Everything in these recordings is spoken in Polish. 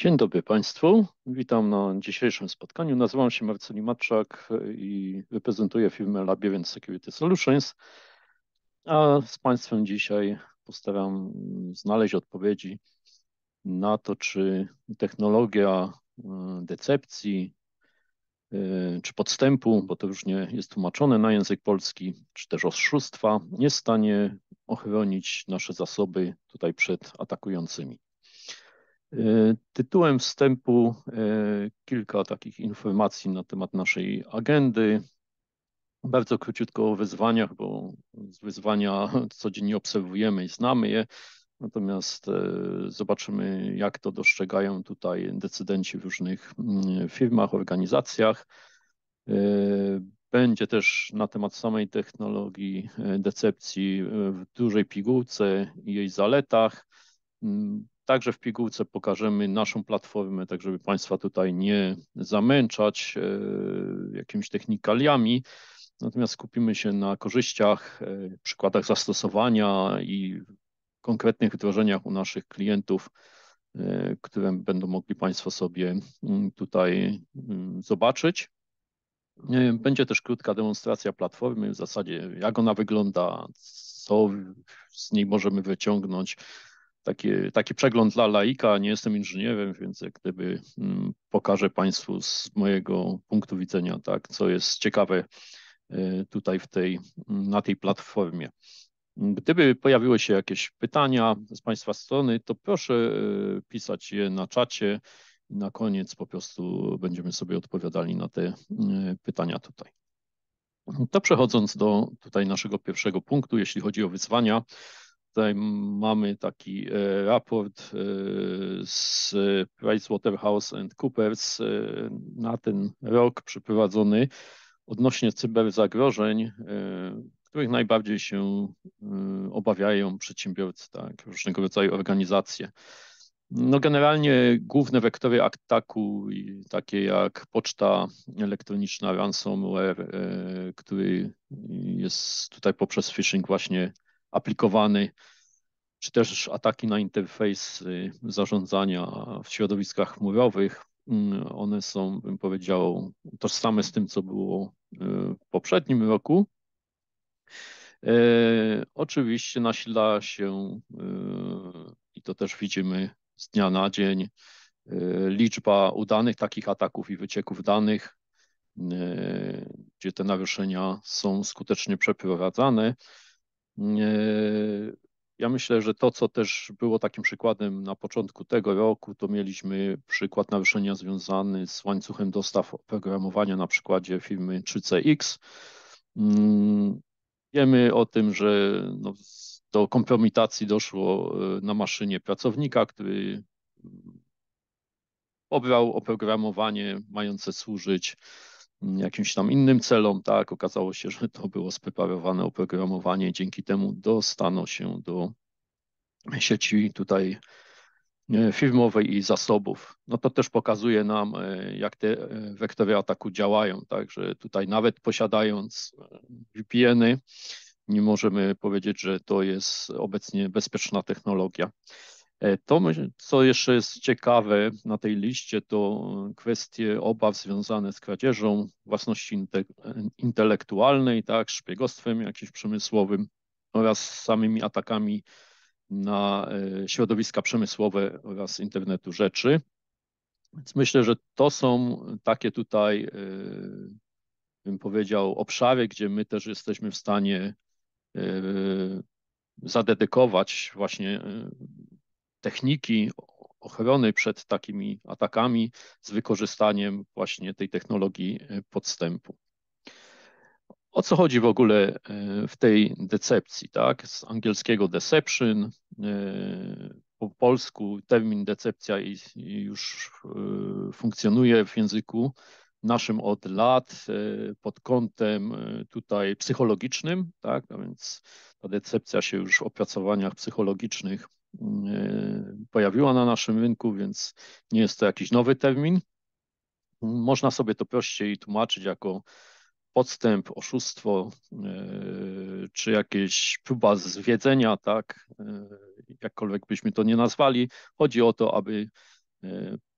Dzień dobry Państwu. Witam na dzisiejszym spotkaniu. Nazywam się Marceli Matczak i reprezentuję firmę Labyrinth Security Solutions. A z Państwem dzisiaj postaram znaleźć odpowiedzi na to, czy technologia e, decepcji e, czy podstępu, bo to już nie jest tłumaczone na język polski, czy też oszustwa, nie stanie ochronić nasze zasoby tutaj przed atakującymi. E, tytułem wstępu e, kilka takich informacji na temat naszej agendy. Bardzo króciutko o wyzwaniach, bo z wyzwania codziennie obserwujemy i znamy je. Natomiast e, zobaczymy, jak to dostrzegają tutaj decydenci w różnych mm, firmach, organizacjach. Będzie też na temat samej technologii decepcji w dużej pigułce i jej zaletach. Mm, Także w pigułce pokażemy naszą platformę, tak żeby Państwa tutaj nie zamęczać e, jakimiś technikaliami. Natomiast skupimy się na korzyściach, e, przykładach zastosowania i konkretnych wdrożeniach u naszych klientów, e, które będą mogli Państwo sobie mm, tutaj mm, zobaczyć. Będzie też krótka demonstracja platformy, w zasadzie jak ona wygląda, co z niej możemy wyciągnąć, taki taki przegląd dla laika, nie jestem inżynierem, więc jak gdyby mm, pokażę Państwu z mojego punktu widzenia, tak, co jest ciekawe e, tutaj w tej, mm, na tej platformie. Gdyby pojawiły się jakieś pytania z Państwa strony, to proszę e, pisać je na czacie na koniec po prostu będziemy sobie odpowiadali na te e, pytania tutaj. To przechodząc do tutaj naszego pierwszego punktu, jeśli chodzi o wyzwania, Tutaj mamy taki e, raport e, z PricewaterhouseCoopers e, na ten rok przeprowadzony odnośnie cyberzagrożeń, których najbardziej się obawiają przedsiębiorcy, tak, różnego rodzaju organizacje. No generalnie główne wektory ataku, takie jak poczta elektroniczna, ransomware, który jest tutaj poprzez phishing właśnie aplikowany, czy też ataki na interfejs y, zarządzania w środowiskach chmurowych. Mm, one są, bym powiedział, tożsame z tym, co było y, w poprzednim roku. E, oczywiście nasila się, y, i to też widzimy z dnia na dzień, liczba udanych takich ataków i wycieków danych, gdzie te naruszenia są skutecznie przeprowadzane. Ja myślę, że to, co też było takim przykładem na początku tego roku, to mieliśmy przykład naruszenia związany z łańcuchem dostaw oprogramowania na przykładzie firmy 3CX. Mm, wiemy o tym, że no, do kompromitacji doszło e, na maszynie pracownika, który mm, pobrał oprogramowanie mające służyć jakimś tam innym celom, tak, okazało się, że to było spreparowane oprogramowanie, dzięki temu dostano się do sieci tutaj e, firmowej i zasobów. No to też pokazuje nam, e, jak te e, wektory ataku działają, tak, że tutaj nawet posiadając VPN-y, nie możemy powiedzieć, że to jest obecnie bezpieczna technologia. E, to, co jeszcze jest ciekawe na tej liście, to kwestie obaw związane z kradzieżą własności intelektualnej, tak, szpiegostwem jakimś przemysłowym oraz samymi atakami na e, środowiska przemysłowe oraz internetu rzeczy. Więc myślę, że to są takie tutaj, e, bym powiedział, obszary, gdzie my też jesteśmy w stanie zadedykować właśnie techniki ochrony przed takimi atakami z wykorzystaniem właśnie tej technologii e, podstępu. O co chodzi w ogóle e, w tej decepcji, tak? Z angielskiego deception, e, po polsku termin decepcja już funkcjonuje w języku naszym od lat pod kątem tutaj psychologicznym, tak? A więc ta decepcja się już w opracowaniach psychologicznych Y, pojawiła na naszym rynku, więc nie jest to jakiś nowy termin. Można sobie to prościej tłumaczyć jako podstęp, oszustwo, y, czy jakieś próba zwiedzenia, tak, y, jakkolwiek byśmy to nie nazwali. Chodzi o to, aby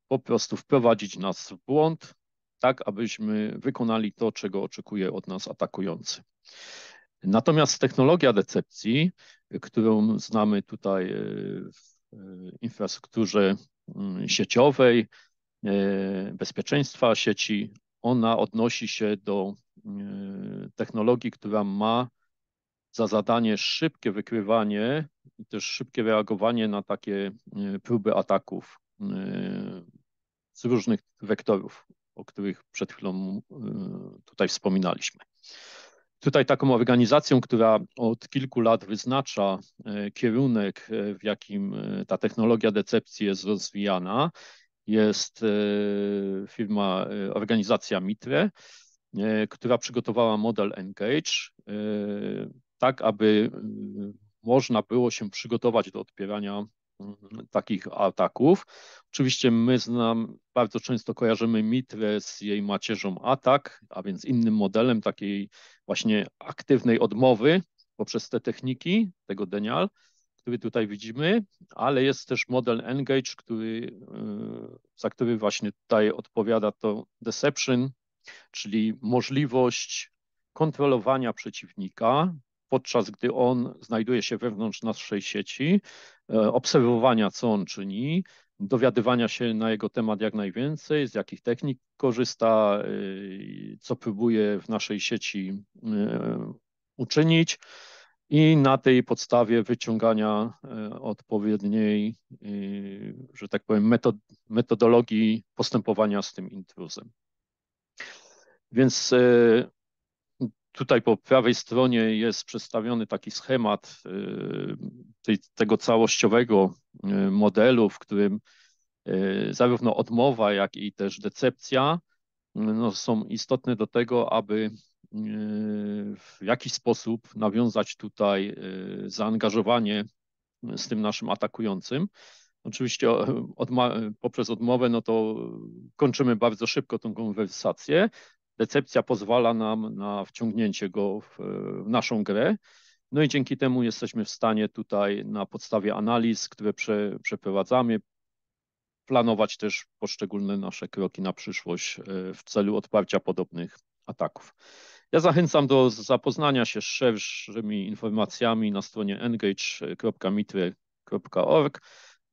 po prostu wprowadzić nas w błąd, tak abyśmy wykonali to, czego oczekuje od nas atakujący. Natomiast technologia decepcji którą znamy tutaj e, w e, infrastrukturze mm, sieciowej, e, bezpieczeństwa sieci, ona odnosi się do technologii, która ma za zadanie szybkie wykrywanie i też szybkie reagowanie na takie próby ataków z różnych wektorów, o których przed chwilą tutaj wspominaliśmy. Tutaj taką organizacją, która od kilku lat wyznacza e, kierunek, e, w jakim e, ta technologia decepcji jest rozwijana, jest firma, organizacja Mitre, która przygotowała model Engage, tak aby można było się przygotować do odpierania. Mm, takich ataków. Oczywiście my znam, bardzo często kojarzymy mitrę z jej macierzą atak, a więc innym modelem takiej właśnie aktywnej odmowy poprzez te techniki, tego denial, który tutaj widzimy, ale jest też model engage, który, y, za który właśnie tutaj odpowiada to deception, czyli możliwość kontrolowania przeciwnika podczas gdy on znajduje się wewnątrz naszej sieci, e, obserwowania, co on czyni, dowiadywania się na jego temat jak najwięcej, z jakich technik korzysta, e, co próbuje w naszej sieci e, uczynić i na tej podstawie wyciągania odpowiedniej, że tak powiem, metodologii postępowania z tym intruzem. Więc Tutaj po prawej stronie jest przedstawiony taki schemat y, tej, tego całościowego y, modelu, w którym y, zarówno odmowa, jak i też decepcja no, są istotne do tego, aby w jakiś sposób nawiązać tutaj zaangażowanie z tym naszym atakującym. Oczywiście odma poprzez odmowę, no to kończymy bardzo szybko tą konwersację, decepcja pozwala nam na wciągnięcie go w, w naszą grę. No i dzięki temu jesteśmy w stanie tutaj na podstawie analiz, które prze, przeprowadzamy, planować też poszczególne nasze kroki na przyszłość e, w celu odparcia podobnych ataków. Ja zachęcam do zapoznania się z szerszymi informacjami na stronie engage.mitre.org.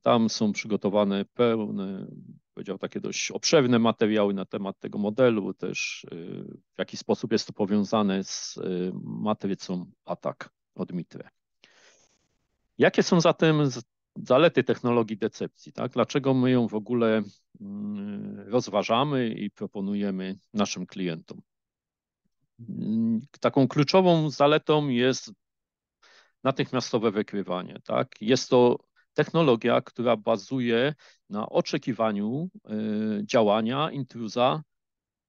Tam są przygotowane pełne, powiedział, takie dość obszerne materiały na temat tego modelu, też y, w jaki sposób jest to powiązane z y, matrycą atak od Mitre. Jakie są zatem zalety technologii decepcji? Tak? Dlaczego my ją w ogóle mm, rozważamy i proponujemy naszym klientom? Mm, taką kluczową zaletą jest natychmiastowe wykrywanie. Tak? Jest to technologia, która bazuje na oczekiwaniu e, działania intruza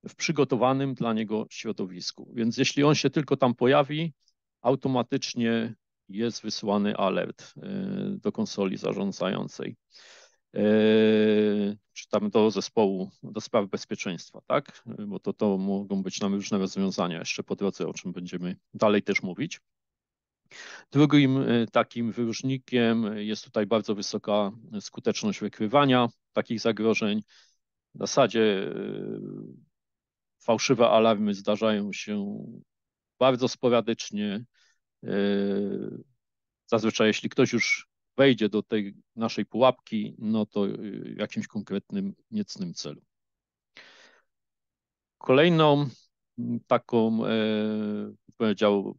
w przygotowanym dla niego środowisku. Więc jeśli on się tylko tam pojawi, automatycznie jest wysyłany alert e, do konsoli zarządzającej, e, czy tam do zespołu do spraw bezpieczeństwa, tak? Bo to, to mogą być nam różne rozwiązania jeszcze po drodze, o czym będziemy dalej też mówić. Drugim e, takim wyróżnikiem jest tutaj bardzo wysoka skuteczność wykrywania takich zagrożeń. W zasadzie e, fałszywe alarmy zdarzają się bardzo sporadycznie. E, zazwyczaj, jeśli ktoś już wejdzie do tej naszej pułapki, no to jakimś konkretnym, niecnym celu. Kolejną taką, powiedział,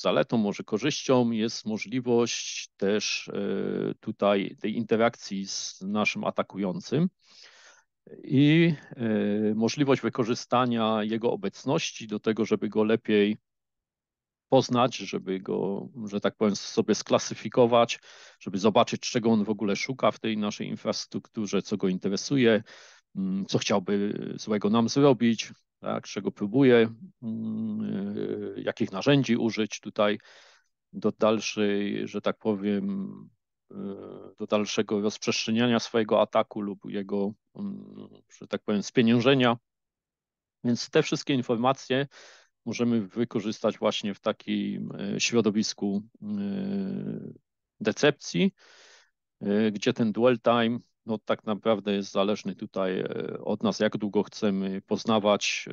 zaletą, może korzyścią jest możliwość też e, tutaj tej interakcji z naszym atakującym i e, możliwość wykorzystania jego obecności do tego, żeby go lepiej poznać, żeby go, że tak powiem, sobie sklasyfikować, żeby zobaczyć, czego on w ogóle szuka w tej naszej infrastrukturze, co go interesuje, Mm, co chciałby złego nam zrobić, tak, czego próbuje, mm, y, jakich narzędzi użyć tutaj do dalszej, że tak powiem, y, do dalszego rozprzestrzeniania swojego ataku lub jego, mm, że tak powiem, spieniężenia. Więc te wszystkie informacje możemy wykorzystać właśnie w takim y, środowisku decepcji, gdzie ten dwell time no, tak naprawdę jest zależny tutaj e, od nas, jak długo chcemy poznawać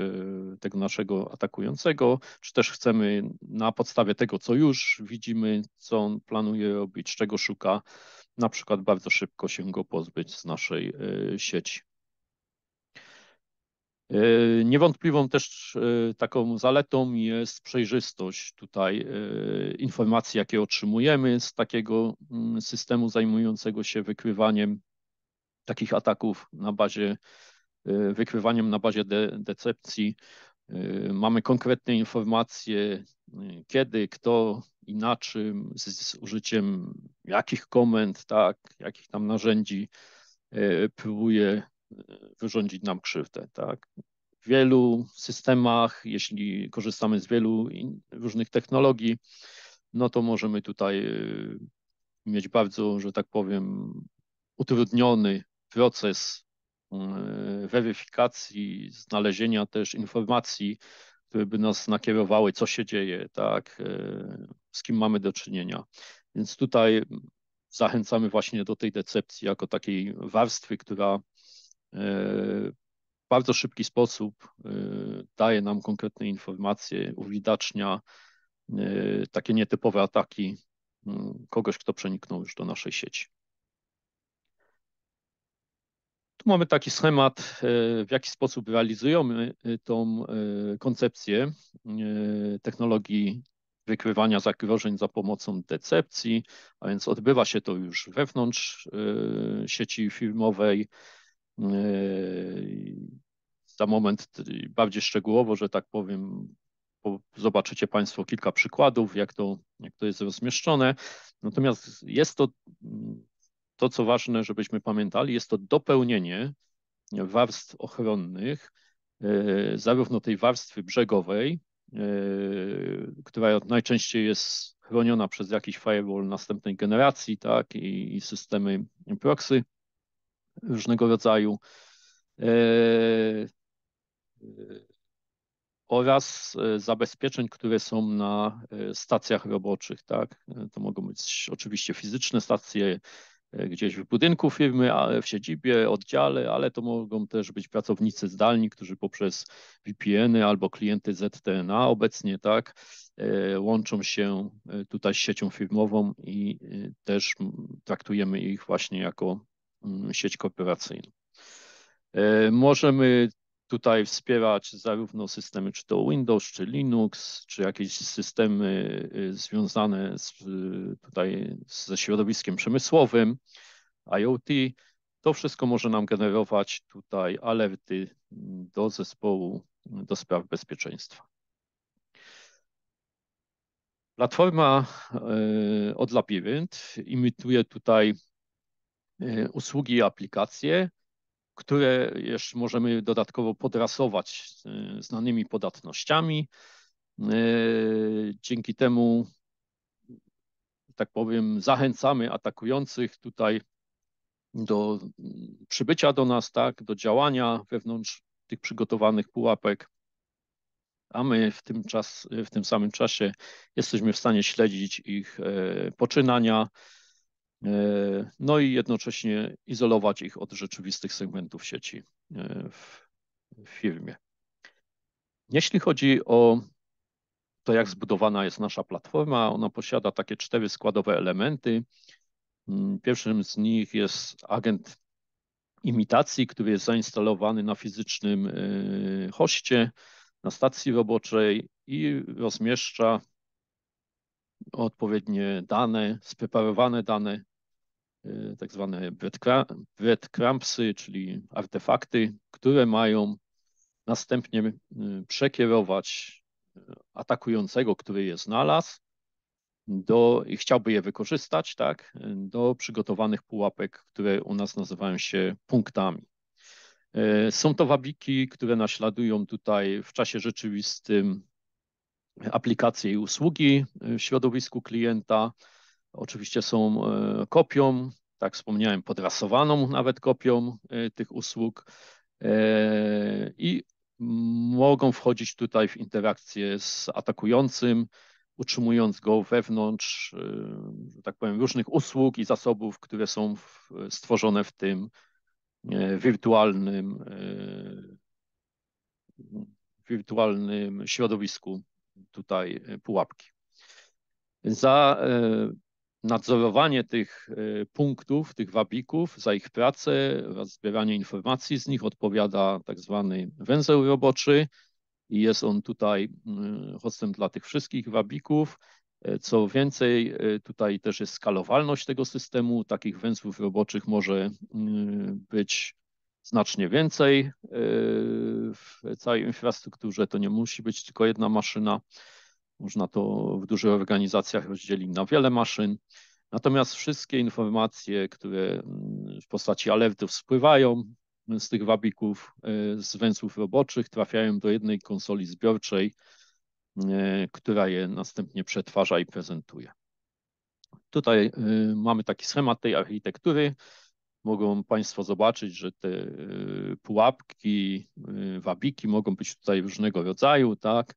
e, tego naszego atakującego, czy też chcemy na podstawie tego, co już widzimy, co on planuje robić, czego szuka, na przykład bardzo szybko się go pozbyć z naszej e, sieci. Niewątpliwą też taką zaletą jest przejrzystość tutaj informacji, jakie otrzymujemy z takiego mm, systemu zajmującego się wykrywaniem takich ataków na bazie, y, wykrywaniem na bazie de, decepcji. Y, mamy konkretne informacje, y, kiedy, kto i na czym, z, z użyciem jakich komend, tak, jakich tam narzędzi próbuje wyrządzić nam krzywdę. Tak. W wielu systemach, jeśli korzystamy z wielu in, różnych technologii, no to możemy tutaj mieć bardzo, że tak powiem, utrudniony proces mm, weryfikacji, znalezienia też informacji, które by nas nakierowały, co się dzieje, tak, e, z kim mamy do czynienia. Więc tutaj zachęcamy właśnie do tej decepcji jako takiej warstwy, która e, w bardzo szybki sposób e, daje nam konkretne informacje, uwidacznia takie nietypowe ataki mm, kogoś, kto przeniknął już do naszej sieci. Tu mamy taki schemat, e, w jaki sposób realizujemy e, tą e, koncepcję technologii wykrywania zagrożeń za pomocą decepcji, a więc odbywa się to już wewnątrz sieci filmowej. Za moment bardziej szczegółowo, że tak powiem, zobaczycie Państwo kilka przykładów, jak to, jak to jest rozmieszczone. Natomiast jest to mm, to, co ważne, żebyśmy pamiętali, jest to dopełnienie warstw ochronnych, e, zarówno tej warstwy brzegowej, e, która najczęściej jest chroniona przez jakiś firewall następnej generacji, tak, i, systemy proxy różnego rodzaju, e, oraz zabezpieczeń, które są na stacjach roboczych. Tak? To mogą być oczywiście fizyczne stacje, E, gdzieś w budynku firmy, w siedzibie, oddziale, ale to mogą też być pracownicy zdalni, którzy poprzez VPN-y albo klienty ZTNA obecnie tak e, łączą się e, tutaj z siecią firmową i też traktujemy ich właśnie jako mm, sieć korporacyjną. Możemy tutaj wspierać zarówno systemy, czy to Windows, czy Linux, czy jakieś systemy y, związane z, y, tutaj ze środowiskiem przemysłowym, IoT. To wszystko może nam generować tutaj alerty mm, do zespołu mm, do spraw bezpieczeństwa. Platforma y, od Labirynt imituje tutaj usługi i aplikacje, które jeszcze możemy dodatkowo podrasować e, znanymi podatnościami. E, dzięki temu, tak powiem, zachęcamy atakujących tutaj do przybycia do nas, tak, do działania wewnątrz tych przygotowanych pułapek, a my w tym, czas, w tym samym czasie jesteśmy w stanie śledzić ich e, poczynania, E, no i jednocześnie izolować ich od rzeczywistych segmentów sieci e, w firmie. Jeśli chodzi o to, jak zbudowana jest nasza platforma, ona posiada takie cztery składowe elementy. Mm, pierwszym z nich jest agent imitacji, który jest zainstalowany na fizycznym e, hoście, na stacji roboczej i rozmieszcza odpowiednie dane, spreparowane dane Y, tak zwane breadcrumbsy, czyli artefakty, które mają następnie y, przekierować y, atakującego, który je znalazł, do, i chciałby je wykorzystać, tak, do przygotowanych pułapek, które u nas nazywają się punktami. Są to wabiki, które naśladują tutaj w czasie rzeczywistym aplikacje i usługi w środowisku klienta, Oczywiście są e, kopią, tak wspomniałem, podrasowaną nawet kopią e, tych usług e, i mogą wchodzić tutaj w interakcję z atakującym, utrzymując go wewnątrz, że tak powiem, różnych usług i zasobów, które są stworzone w tym wirtualnym, wirtualnym środowisku tutaj pułapki. Za nadzorowanie tych y, punktów, tych wabików, za ich pracę oraz zbieranie informacji z nich odpowiada tak zwany węzeł roboczy i jest on tutaj y, hostem dla tych wszystkich wabików. Y, co więcej, tutaj też jest skalowalność tego systemu. Takich węzłów roboczych może być znacznie więcej w całej infrastrukturze. To nie musi być tylko jedna maszyna. Można to w dużych organizacjach rozdzielić na wiele maszyn. Natomiast wszystkie informacje, które mm, w postaci alertów spływają z tych wabików, e, z węzłów roboczych, trafiają do jednej konsoli zbiorczej, e, która je następnie przetwarza i prezentuje. Tutaj e, mamy taki schemat tej architektury. Mogą Państwo zobaczyć, że te pułapki, wabiki mogą być tutaj różnego rodzaju, tak?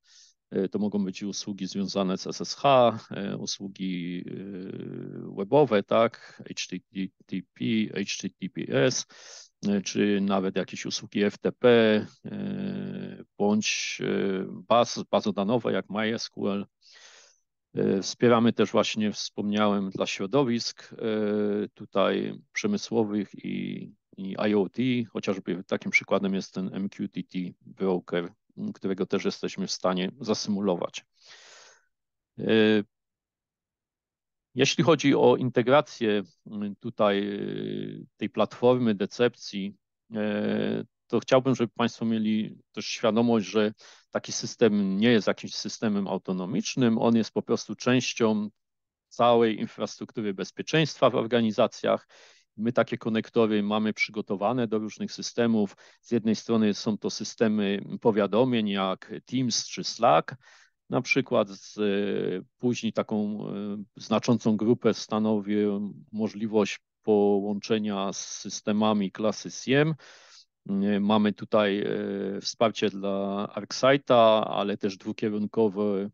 E, to mogą być usługi związane z SSH, e, usługi e, webowe, tak, HTTP, HTTPS, czy nawet jakieś usługi FTP, bądź baz, bazodanowe jak MySQL. Wspieramy też właśnie, wspomniałem, dla środowisk tutaj przemysłowych i, i IoT. Chociażby takim przykładem jest ten MQTT Broker którego też jesteśmy w stanie zasymulować. E, jeśli chodzi o integrację mm, tutaj e, tej platformy decepcji, e, to chciałbym, żeby Państwo mieli też świadomość, że taki system nie jest jakimś systemem autonomicznym, on jest po prostu częścią całej infrastruktury bezpieczeństwa w organizacjach My takie konektory mamy przygotowane do różnych systemów. Z jednej strony są to systemy powiadomień jak Teams czy Slack, na przykład z, e, później taką e, znaczącą grupę stanowi możliwość połączenia z systemami klasy SIEM. E, mamy tutaj wsparcie dla ArcSighta, ale też dwukierunkowe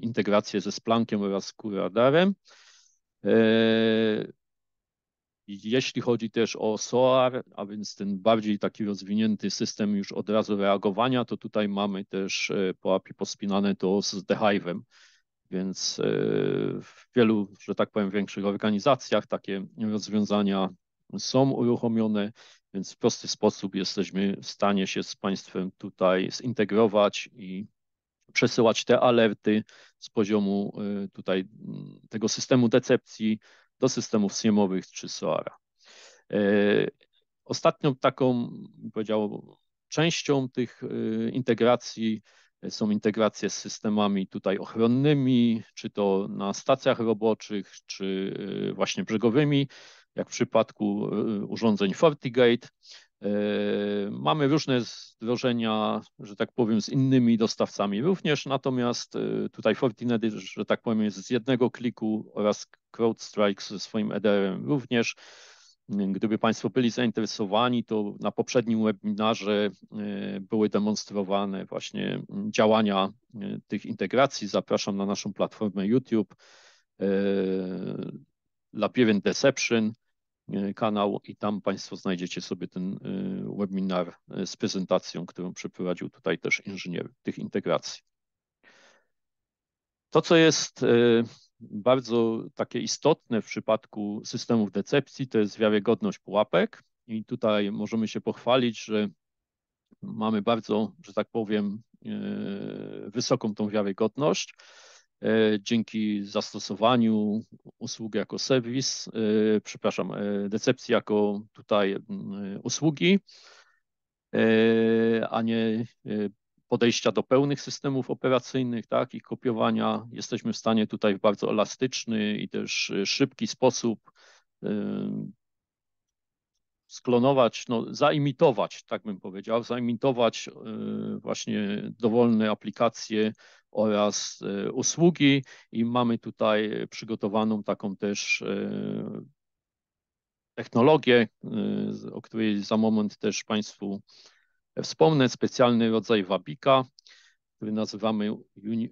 integracje ze Splunkiem oraz QRadarem. Jeśli chodzi też o SOAR, a więc ten bardziej taki rozwinięty system już od razu reagowania, to tutaj mamy też e, po API pospinane to z Behive'em, więc e, w wielu, że tak powiem, większych organizacjach takie rozwiązania są uruchomione, więc w prosty sposób jesteśmy w stanie się z państwem tutaj zintegrować i przesyłać te alerty z poziomu e, tutaj tego systemu decepcji do systemów SIEM-owych czy soara. E, ostatnią taką, powiedziałbym, częścią tych e, integracji e, są integracje z systemami tutaj ochronnymi, czy to na stacjach roboczych, czy właśnie brzegowymi, jak w przypadku urządzeń FortiGate. Yy, mamy różne zdarzenia, że tak powiem, z innymi dostawcami również, natomiast yy, tutaj Fortinet, że tak powiem, jest z jednego kliku oraz CrowdStrike ze swoim EDR-em również. Yy, gdyby Państwo byli zainteresowani, to na poprzednim webinarze były demonstrowane właśnie działania tych integracji. Zapraszam na naszą platformę YouTube. Labyrinth Deception E, kanał i tam Państwo znajdziecie sobie ten e, webinar e, z prezentacją, którą przeprowadził tutaj też inżynier tych integracji. To, co jest bardzo takie istotne w przypadku systemów decepcji, to jest wiarygodność pułapek i tutaj możemy się pochwalić, że mamy bardzo, że tak powiem, wysoką tą wiarygodność. E, dzięki zastosowaniu usługi jako serwis, e, przepraszam, decepcji e, jako tutaj usługi, a nie podejścia do pełnych systemów operacyjnych, tak, i kopiowania. Jesteśmy w stanie tutaj w bardzo elastyczny i też szybki sposób sklonować, no, zaimitować, tak bym powiedział, zaimitować właśnie dowolne aplikacje oraz e, usługi i mamy tutaj przygotowaną taką też e, technologię, e, o której za moment też Państwu wspomnę, specjalny rodzaj wabika, który nazywamy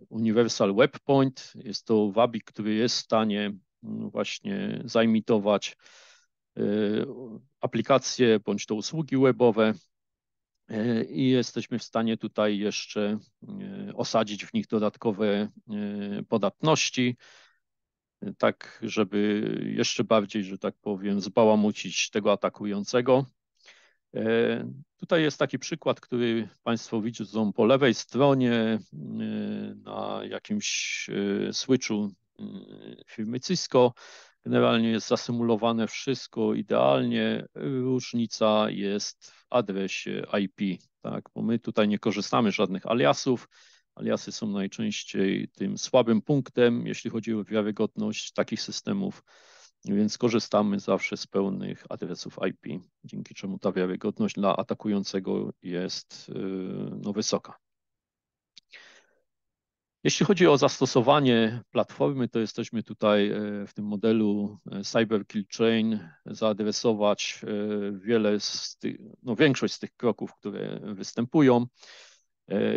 Universal Web Point. Jest to wabik, który jest w stanie mm, właśnie zaimitować aplikacje bądź to usługi webowe, E, i jesteśmy w stanie tutaj jeszcze e, osadzić w nich dodatkowe e, podatności, tak żeby jeszcze bardziej, że tak powiem, zbałamucić tego atakującego. Tutaj jest taki przykład, który Państwo widzą po lewej stronie na jakimś switchu firmy Cisco. Generalnie jest zasymulowane wszystko idealnie. Różnica jest adresie IP, tak? bo my tutaj nie korzystamy z żadnych aliasów. Aliasy są najczęściej tym słabym punktem, jeśli chodzi o wiarygodność takich systemów, więc korzystamy zawsze z pełnych adresów IP, dzięki czemu ta wiarygodność dla atakującego jest e, no, wysoka. Jeśli chodzi o zastosowanie platformy, to jesteśmy tutaj e, w tym modelu e, Cyber Kill Chain zaadresować e, wiele z tych, no większość z tych kroków, które występują.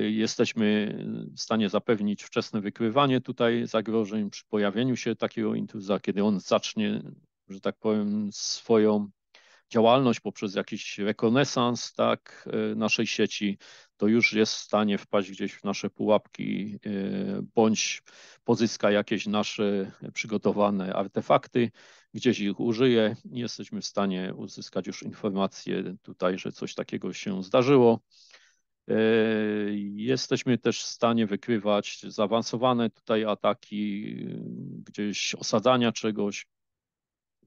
Jesteśmy w stanie zapewnić wczesne wykrywanie tutaj zagrożeń przy pojawieniu się takiego intruza, kiedy on zacznie, że tak powiem, swoją działalność, poprzez jakiś rekonesans tak, y, naszej sieci, to już jest w stanie wpaść gdzieś w nasze pułapki y, bądź pozyska jakieś nasze przygotowane artefakty, gdzieś ich użyje i jesteśmy w stanie uzyskać już informacje tutaj, że coś takiego się zdarzyło. Y, jesteśmy też w stanie wykrywać zaawansowane tutaj ataki, gdzieś osadzania czegoś,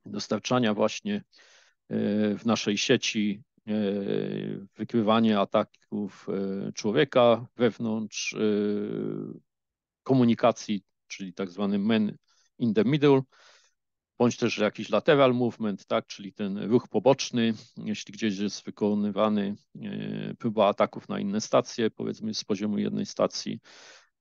dostarczania właśnie E, w naszej sieci e, wykrywanie ataków e, człowieka wewnątrz komunikacji, czyli tak zwany man in the middle, bądź też jakiś lateral movement, tak, czyli ten ruch poboczny, jeśli gdzieś jest wykonywany próba ataków na inne stacje, powiedzmy z poziomu jednej stacji,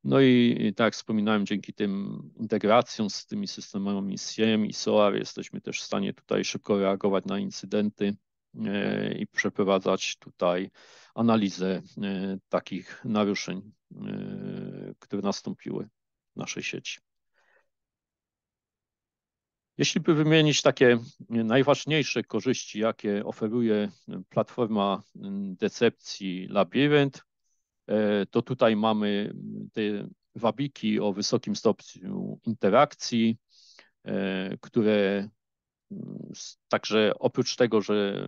no i tak jak wspominałem, dzięki tym integracjom z tymi systemami SIEM i SOAR jesteśmy też w stanie tutaj szybko reagować na incydenty e, i przeprowadzać tutaj analizę e, takich naruszeń, e, które nastąpiły w naszej sieci. Jeśli by wymienić takie najważniejsze korzyści, jakie oferuje platforma decepcji Labirynt, E, to tutaj mamy mm, te wabiki o wysokim stopniu interakcji, e, które mm, także oprócz tego, że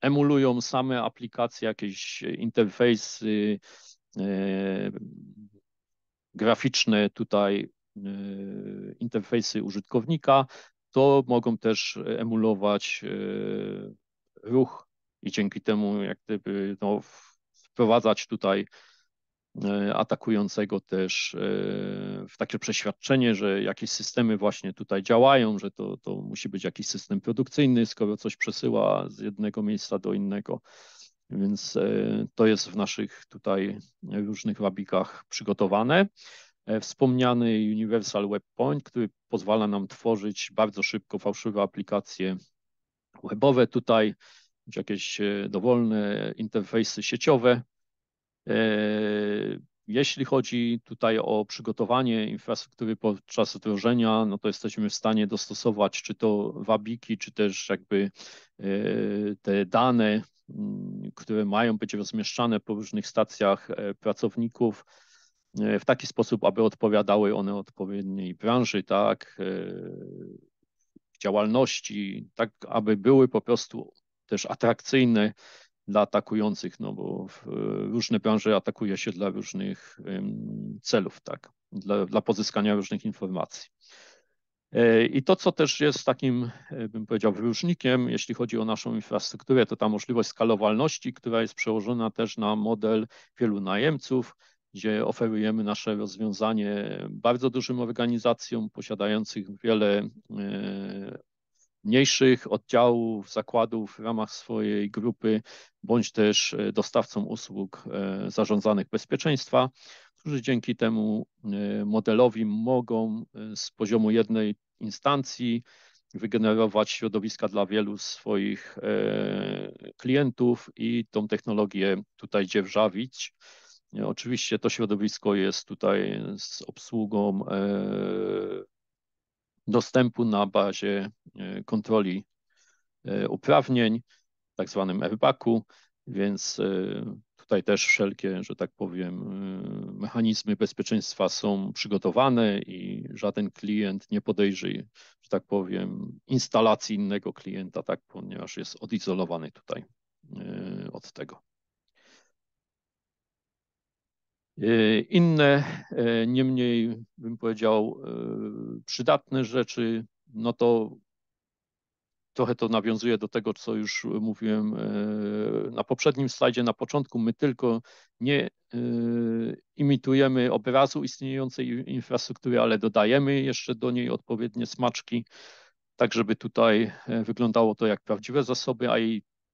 emulują same aplikacje, jakieś interfejsy e, graficzne tutaj, interfejsy użytkownika, to mogą też emulować ruch i dzięki temu jak gdyby no, wprowadzać tutaj e, atakującego też e, w takie przeświadczenie, że jakieś systemy właśnie tutaj działają, że to, to musi być jakiś system produkcyjny, skoro coś przesyła z jednego miejsca do innego. Więc e, to jest w naszych tutaj różnych wabikach przygotowane. Wspomniany Universal Web Point, który pozwala nam tworzyć bardzo szybko fałszywe aplikacje webowe. Tutaj jakieś e, dowolne interfejsy sieciowe. E, jeśli chodzi tutaj o przygotowanie infrastruktury podczas wdrożenia, no to jesteśmy w stanie dostosować czy to wabiki, czy też jakby e, te dane, mm, które mają być rozmieszczane po różnych stacjach pracowników w taki sposób, aby odpowiadały one odpowiedniej branży, tak, działalności, tak aby były po prostu też atrakcyjne dla atakujących, no bo różne branże atakuje się dla różnych celów, tak, dla, dla pozyskania różnych informacji. E, I to, co też jest takim, e, bym powiedział, wyróżnikiem, jeśli chodzi o naszą infrastrukturę, to ta możliwość skalowalności, która jest przełożona też na model wielu najemców, gdzie oferujemy nasze rozwiązanie bardzo dużym organizacjom posiadających wiele e, mniejszych oddziałów, zakładów w ramach swojej grupy, bądź też e, dostawcom usług e, zarządzanych bezpieczeństwa, którzy dzięki temu e, modelowi mogą z poziomu jednej instancji wygenerować środowiska dla wielu swoich klientów i tą technologię tutaj dzierżawić. Oczywiście to środowisko jest tutaj z obsługą dostępu na bazie e, kontroli e, uprawnień, tak zwanym airbagu, więc e, tutaj też wszelkie, że tak powiem, mechanizmy bezpieczeństwa są przygotowane i żaden klient nie podejrzy, że tak powiem, instalacji innego klienta, tak, ponieważ jest odizolowany tutaj od tego. E, inne, e, nie mniej bym powiedział, e, przydatne rzeczy, no to trochę to nawiązuje do tego, co już mówiłem na poprzednim slajdzie, na początku. My tylko nie imitujemy obrazu istniejącej infrastruktury, ale dodajemy jeszcze do niej odpowiednie smaczki, tak żeby tutaj wyglądało to jak prawdziwe zasoby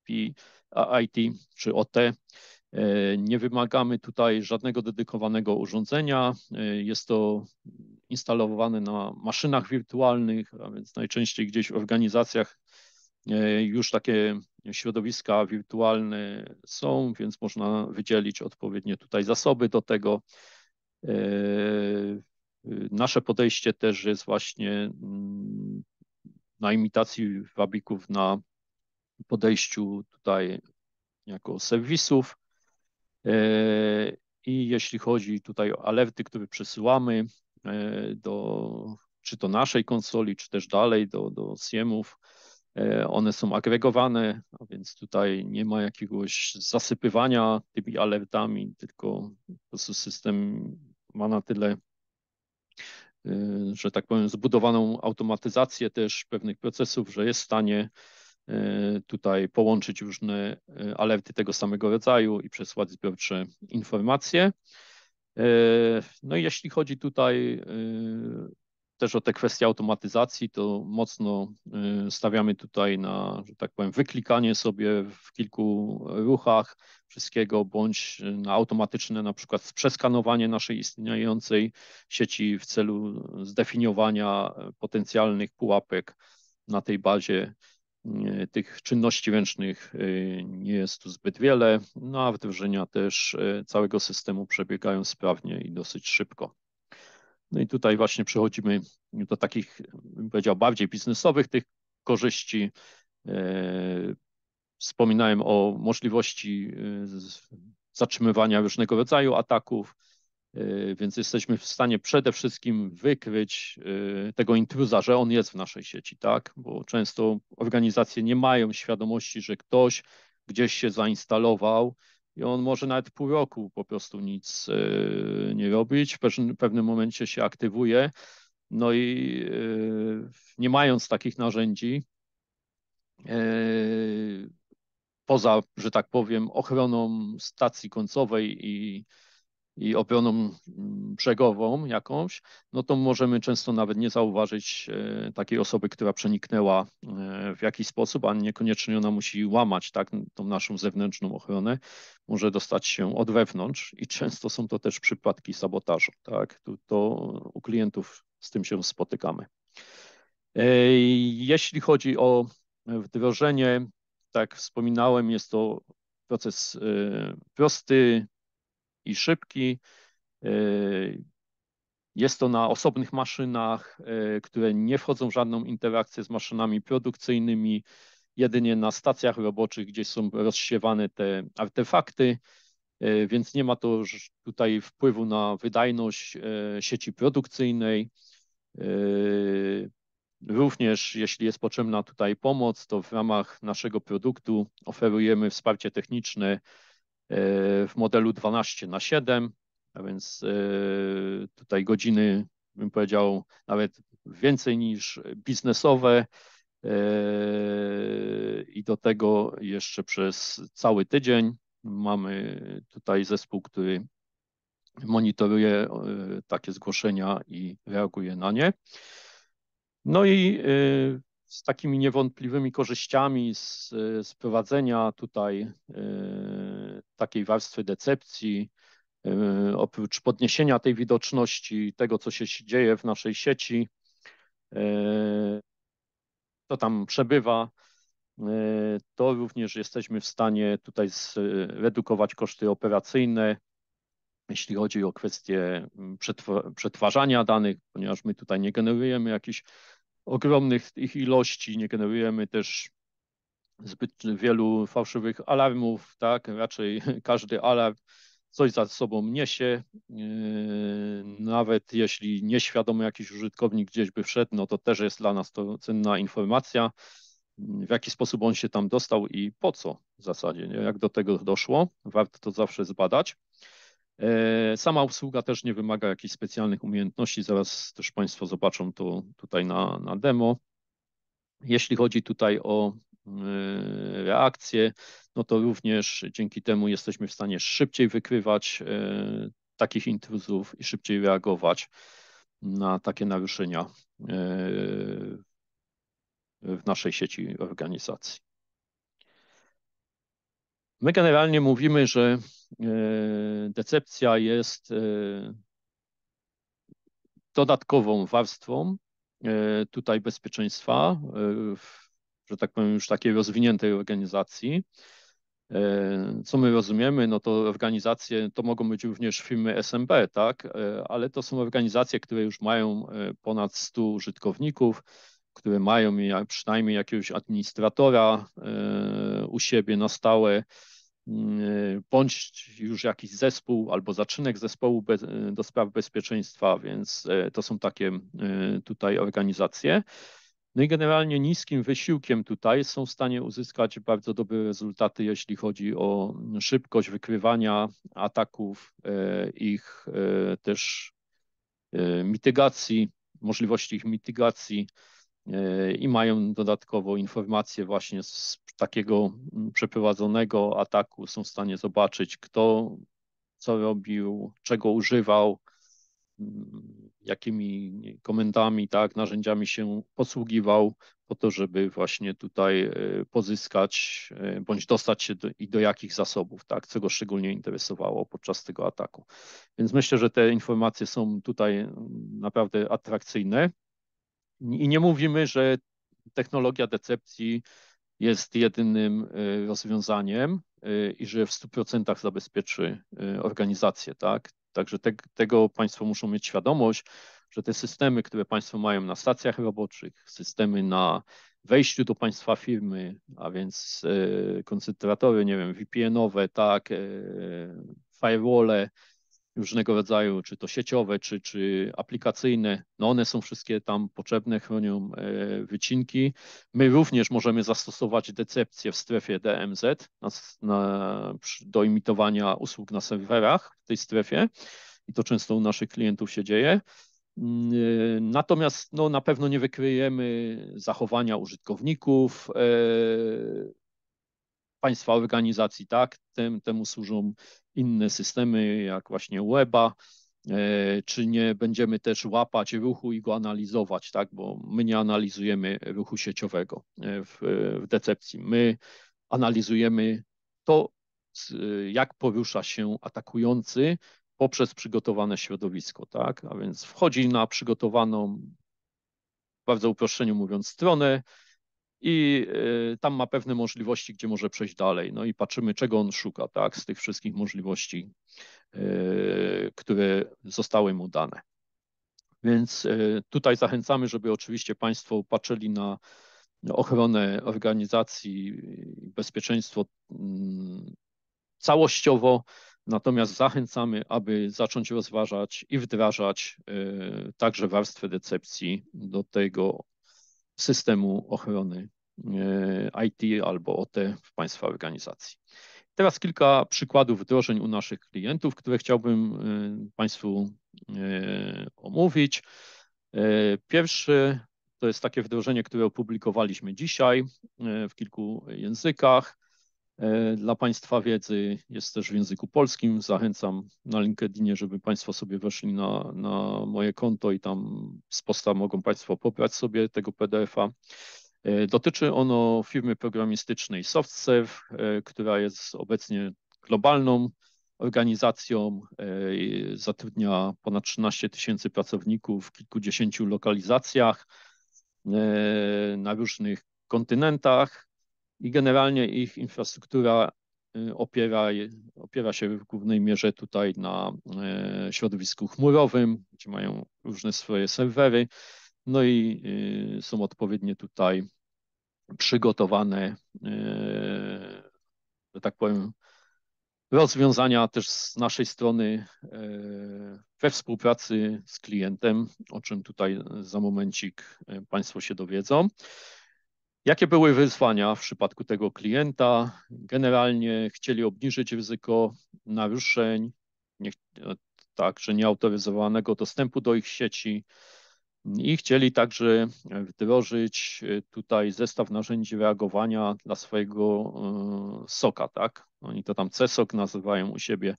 IT czy OT. E, nie wymagamy tutaj żadnego dedykowanego urządzenia. E, jest to instalowane na maszynach wirtualnych, a więc najczęściej gdzieś w organizacjach e, już takie środowiska wirtualne są, więc można wydzielić odpowiednie tutaj zasoby do tego. Nasze podejście też jest właśnie mm, na imitacji wabików na podejściu tutaj jako serwisów. E, I jeśli chodzi tutaj o alerty, które przesyłamy e, do czy to naszej konsoli, czy też dalej do, do SIEM-ów, e, one są agregowane, a więc tutaj nie ma jakiegoś zasypywania tymi alertami, tylko po prostu system ma na tyle, że tak powiem, zbudowaną automatyzację też pewnych procesów, że jest w stanie Y, tutaj połączyć różne y, alerty tego samego rodzaju i przesłać zbiorcze informacje. Y, no i jeśli chodzi tutaj też o te kwestie automatyzacji, to mocno stawiamy tutaj na, że tak powiem, wyklikanie sobie w kilku ruchach wszystkiego, bądź na automatyczne na przykład przeskanowanie naszej istniejącej sieci w celu zdefiniowania potencjalnych pułapek na tej bazie E, tych czynności ręcznych e, nie jest tu zbyt wiele, no a wdrożenia też e, całego systemu przebiegają sprawnie i dosyć szybko. No i tutaj właśnie przechodzimy do takich, bym powiedział, bardziej biznesowych tych korzyści. Wspominałem o możliwości zatrzymywania różnego rodzaju ataków, Y, więc jesteśmy w stanie przede wszystkim wykryć y, tego intruza, że on jest w naszej sieci, tak? Bo często organizacje nie mają świadomości, że ktoś gdzieś się zainstalował i on może nawet pół roku po prostu nic y, nie robić, w pewnym momencie się aktywuje. No i nie mając takich narzędzi, poza, że tak powiem, ochroną stacji końcowej i i opioną mm, brzegową jakąś, no to możemy często nawet nie zauważyć e, takiej osoby, która przeniknęła e, w jakiś sposób, a niekoniecznie ona musi łamać tak, tą naszą zewnętrzną ochronę, może dostać się od wewnątrz i często są to też przypadki sabotażu. Tak? To, to u klientów z tym się spotykamy. E, jeśli chodzi o wdrożenie, tak wspominałem, jest to proces prosty, i szybki. E, jest to na osobnych maszynach, e, które nie wchodzą w żadną interakcję z maszynami produkcyjnymi, jedynie na stacjach roboczych, gdzie są rozsiewane te artefakty, e, więc nie ma to tutaj wpływu na wydajność sieci produkcyjnej. Również jeśli jest potrzebna tutaj pomoc, to w ramach naszego produktu oferujemy wsparcie techniczne E, w modelu 12 na 7, a więc e, tutaj godziny, bym powiedział, nawet więcej niż biznesowe e, i do tego jeszcze przez cały tydzień mamy tutaj zespół, który monitoruje takie zgłoszenia i reaguje na nie. No i z takimi niewątpliwymi korzyściami z, z prowadzenia tutaj e, takiej warstwy decepcji, e, oprócz podniesienia tej widoczności tego, co się dzieje w naszej sieci, to e, tam przebywa, to również jesteśmy w stanie tutaj zredukować koszty operacyjne, jeśli chodzi o kwestie przetwarzania danych, ponieważ my tutaj nie generujemy jakichś ogromnych ich ilości, nie generujemy też zbyt wielu fałszywych alarmów, tak? Raczej każdy alarm coś za sobą niesie. Yy, nawet jeśli nieświadomy jakiś użytkownik gdzieś by wszedł, no to też jest dla nas to cenna informacja, w jaki sposób on się tam dostał i po co w zasadzie, nie? jak do tego doszło. Warto to zawsze zbadać. E, sama obsługa też nie wymaga jakichś specjalnych umiejętności, zaraz też Państwo zobaczą to tutaj na, na demo. Jeśli chodzi tutaj o e, reakcje, no to również dzięki temu jesteśmy w stanie szybciej wykrywać e, takich intruzów i szybciej reagować na takie naruszenia w naszej sieci organizacji. My generalnie mówimy, że E, decepcja jest e, dodatkową warstwą e, tutaj bezpieczeństwa, że tak powiem, już takiej rozwiniętej organizacji. Co my rozumiemy, no to organizacje, to mogą być również firmy SMB, tak, ale to są organizacje, które już mają ponad 100 użytkowników, które mają przynajmniej jakiegoś administratora u siebie na stałe, Y, bądź już jakiś zespół albo zaczynek zespołu bez, y, do spraw bezpieczeństwa, więc y, to są takie tutaj organizacje. No i generalnie niskim wysiłkiem tutaj są w stanie uzyskać bardzo dobre rezultaty, jeśli chodzi o szybkość wykrywania ataków, ich też mitygacji, możliwości ich mitygacji i mają dodatkowo informacje właśnie z takiego mm, przeprowadzonego ataku są w stanie zobaczyć, kto co robił, czego używał, mm, jakimi komendami, tak, narzędziami się posługiwał po to, żeby właśnie tutaj e, pozyskać e, bądź dostać się do, i do jakich zasobów, tak, co go szczególnie interesowało podczas tego ataku. Więc myślę, że te informacje są tutaj mm, naprawdę atrakcyjne i nie mówimy, że technologia decepcji jest jedynym y, rozwiązaniem y, i że w 100% zabezpieczy y, organizację, tak? Także te, tego Państwo muszą mieć świadomość, że te systemy, które Państwo mają na stacjach roboczych, systemy na wejściu do Państwa firmy, a więc koncentratory, nie wiem, VPN-owe, tak, firewall, różnego rodzaju, czy to sieciowe, czy, czy aplikacyjne, no one są wszystkie tam potrzebne, chronią e, wycinki. My również możemy zastosować decepcję w strefie DMZ na, na, do imitowania usług na serwerach w tej strefie i to często u naszych klientów się dzieje. Mm, e, natomiast no, na pewno nie wykryjemy zachowania użytkowników, e, państwa organizacji, tak? Tem, temu służą inne systemy, jak właśnie Weba, e, czy nie będziemy też łapać ruchu i go analizować, tak? bo my nie analizujemy ruchu sieciowego e, w, w decepcji. My analizujemy to, jak porusza się atakujący poprzez przygotowane środowisko, tak? A więc wchodzi na przygotowaną, w bardzo uproszczeniu mówiąc, stronę, i y, tam ma pewne możliwości, gdzie może przejść dalej. No i patrzymy, czego on szuka, tak, z tych wszystkich możliwości, y, które zostały mu dane. Więc y, tutaj zachęcamy, żeby oczywiście Państwo patrzyli na ochronę organizacji, bezpieczeństwo mm, całościowo, natomiast zachęcamy, aby zacząć rozważać i wdrażać także warstwę decepcji do tego systemu ochrony e, IT albo OT w Państwa organizacji. Teraz kilka przykładów wdrożeń u naszych klientów, które chciałbym e, Państwu e, omówić. Pierwszy to jest takie wdrożenie, które opublikowaliśmy dzisiaj w kilku językach. E, dla Państwa wiedzy. Jest też w języku polskim. Zachęcam na LinkedInie, żeby Państwo sobie weszli na, na moje konto i tam z posta mogą Państwo pobrać sobie tego PDF-a. E, dotyczy ono firmy programistycznej SoftServe, która jest obecnie globalną organizacją, e, zatrudnia ponad 13 tysięcy pracowników w kilkudziesięciu lokalizacjach na różnych kontynentach i generalnie ich infrastruktura y, opiera, opiera się w głównej mierze tutaj na y, środowisku chmurowym, gdzie mają różne swoje serwery, no i y, są odpowiednie tutaj przygotowane, że tak powiem, rozwiązania też z naszej strony we współpracy z klientem, o czym tutaj za momencik Państwo się dowiedzą. Jakie były wyzwania w przypadku tego klienta? Generalnie chcieli obniżyć ryzyko naruszeń, nie, także nieautoryzowanego dostępu do ich sieci i chcieli także wdrożyć e, tutaj zestaw narzędzi reagowania dla swojego e, soka, tak? Oni to tam CSOK nazywają u siebie.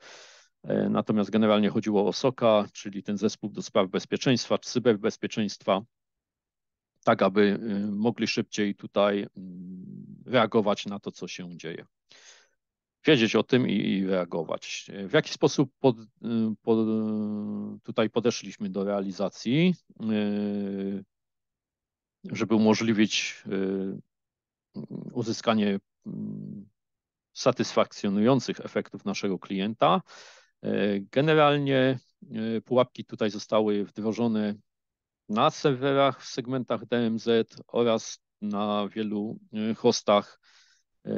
E, natomiast generalnie chodziło o SOKA, czyli ten zespół do spraw bezpieczeństwa, cyberbezpieczeństwa tak aby y, mogli szybciej tutaj mm, reagować na to, co się dzieje. Wiedzieć o tym i reagować. W jaki sposób pod, y, pod, y, tutaj podeszliśmy do realizacji, żeby umożliwić uzyskanie mm, satysfakcjonujących efektów naszego klienta. Generalnie pułapki tutaj zostały wdrożone na serwerach w segmentach DMZ oraz na wielu e, hostach e,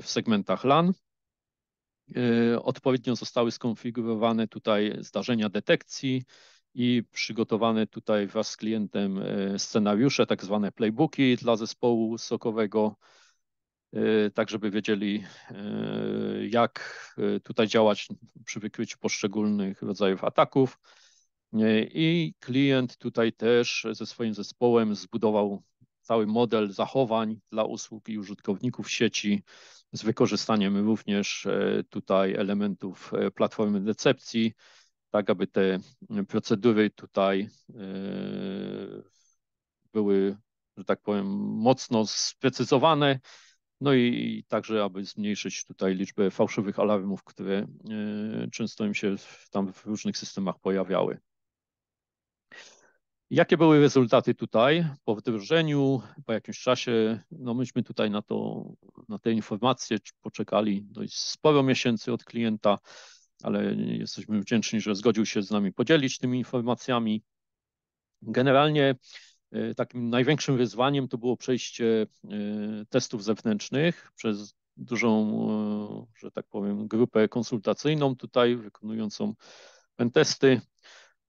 w segmentach LAN. E, odpowiednio zostały skonfigurowane tutaj zdarzenia detekcji i przygotowane tutaj wraz z klientem scenariusze, tak zwane playbooki dla zespołu sokowego, tak żeby wiedzieli, jak tutaj działać przy wykryciu poszczególnych rodzajów ataków. E, I klient tutaj też ze swoim zespołem zbudował cały model zachowań dla usług i użytkowników sieci z wykorzystaniem również e, tutaj elementów e, platformy decepcji, tak aby te procedury tutaj były, że tak powiem, mocno sprecyzowane, no i także aby zmniejszyć tutaj liczbę fałszywych alarmów, które często im się tam w różnych systemach pojawiały. Jakie były rezultaty tutaj po wdrożeniu, po jakimś czasie? No myśmy tutaj na, to, na te informacje poczekali dość sporo miesięcy od klienta, ale jesteśmy wdzięczni, że zgodził się z nami podzielić tymi informacjami. Generalnie e, takim największym wyzwaniem to było przejście e, testów zewnętrznych przez dużą, e, że tak powiem, grupę konsultacyjną tutaj wykonującą pentesty. testy.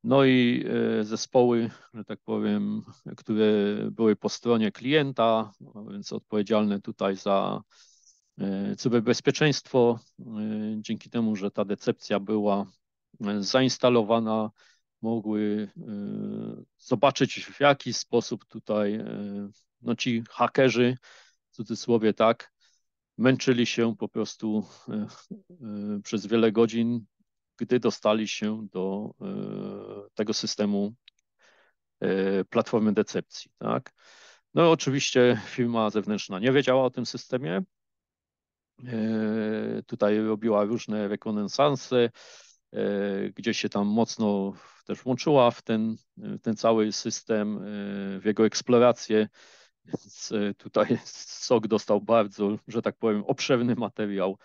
No i e, zespoły, że tak powiem, które były po stronie klienta, no więc odpowiedzialne tutaj za e, cyberbezpieczeństwo, e, dzięki temu, że ta decepcja była zainstalowana, mogły zobaczyć, w jaki sposób tutaj no ci hakerzy, w cudzysłowie tak, męczyli się po prostu przez wiele godzin, gdy dostali się do e, tego systemu e, platformy decepcji. Tak? No oczywiście firma zewnętrzna nie wiedziała o tym systemie. E, tutaj robiła różne rekonesanse, gdzie się tam mocno też włączyła w ten, w ten cały system, w jego eksplorację. Więc tutaj SOK dostał bardzo, że tak powiem, obszerny materiał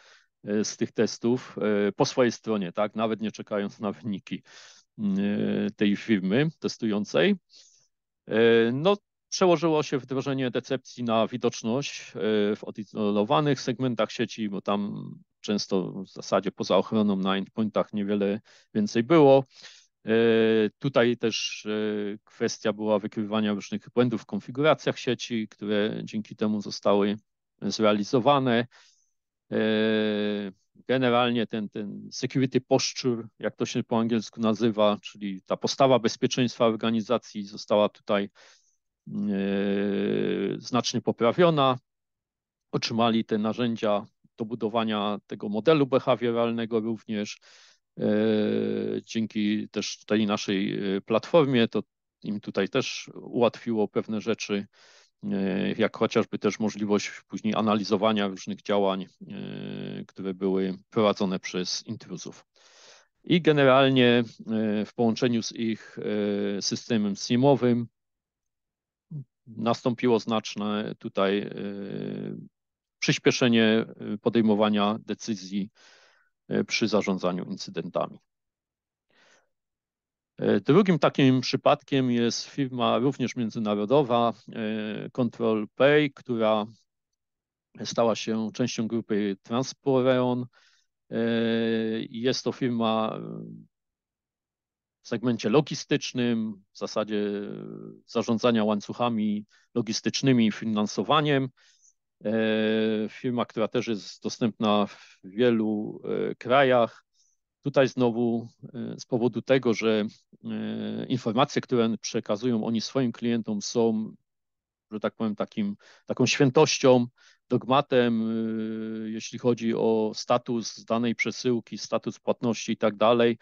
E, z tych testów e, po swojej stronie, tak, nawet nie czekając na wyniki e, tej firmy testującej. No, przełożyło się wdrożenie decepcji na widoczność w odizolowanych segmentach sieci, bo tam często w zasadzie poza ochroną na endpointach niewiele więcej było. Tutaj też kwestia była wykrywania różnych błędów w konfiguracjach sieci, które dzięki temu zostały zrealizowane. Yy, generalnie ten, ten security posture, jak to się po angielsku nazywa, czyli ta postawa bezpieczeństwa organizacji została tutaj yy, znacznie poprawiona. Otrzymali te narzędzia do budowania tego modelu behawioralnego również. Yy, dzięki też tej naszej platformie, to im tutaj też ułatwiło pewne rzeczy. E, jak chociażby też możliwość później analizowania różnych działań, e, które były prowadzone przez intruzów. I generalnie e, w połączeniu z ich systemem SIM-owym nastąpiło znaczne tutaj przyspieszenie podejmowania decyzji przy zarządzaniu incydentami. E, drugim takim przypadkiem jest firma również międzynarodowa e, Control Pay, która stała się częścią grupy Transporeon. E, jest to firma w segmencie logistycznym, w zasadzie zarządzania łańcuchami logistycznymi i finansowaniem. Firma, która też jest dostępna w wielu krajach. Tutaj znowu e, z powodu tego, że e, informacje, które przekazują oni swoim klientom są, że tak powiem, takim, taką świętością, dogmatem, e, jeśli chodzi o status danej przesyłki, status płatności i tak dalej.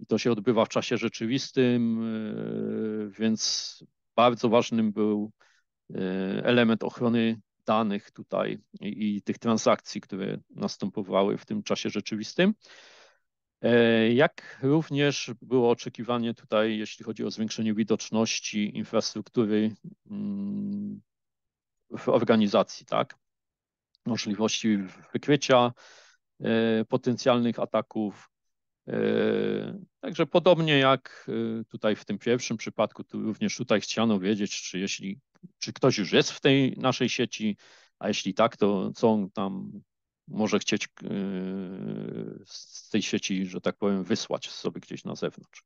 I to się odbywa w czasie rzeczywistym, więc bardzo ważnym był element ochrony danych tutaj i, i tych transakcji, które następowały w tym czasie rzeczywistym. E, jak również było oczekiwanie tutaj, jeśli chodzi o zwiększenie widoczności infrastruktury mm, w organizacji, tak? Możliwości wykrycia e, potencjalnych ataków. E, także podobnie jak tutaj w tym pierwszym przypadku, tu również tutaj chciano wiedzieć, czy jeśli, czy ktoś już jest w tej naszej sieci, a jeśli tak, to co on tam może chcieć yy, z tej sieci, że tak powiem, wysłać sobie gdzieś na zewnątrz.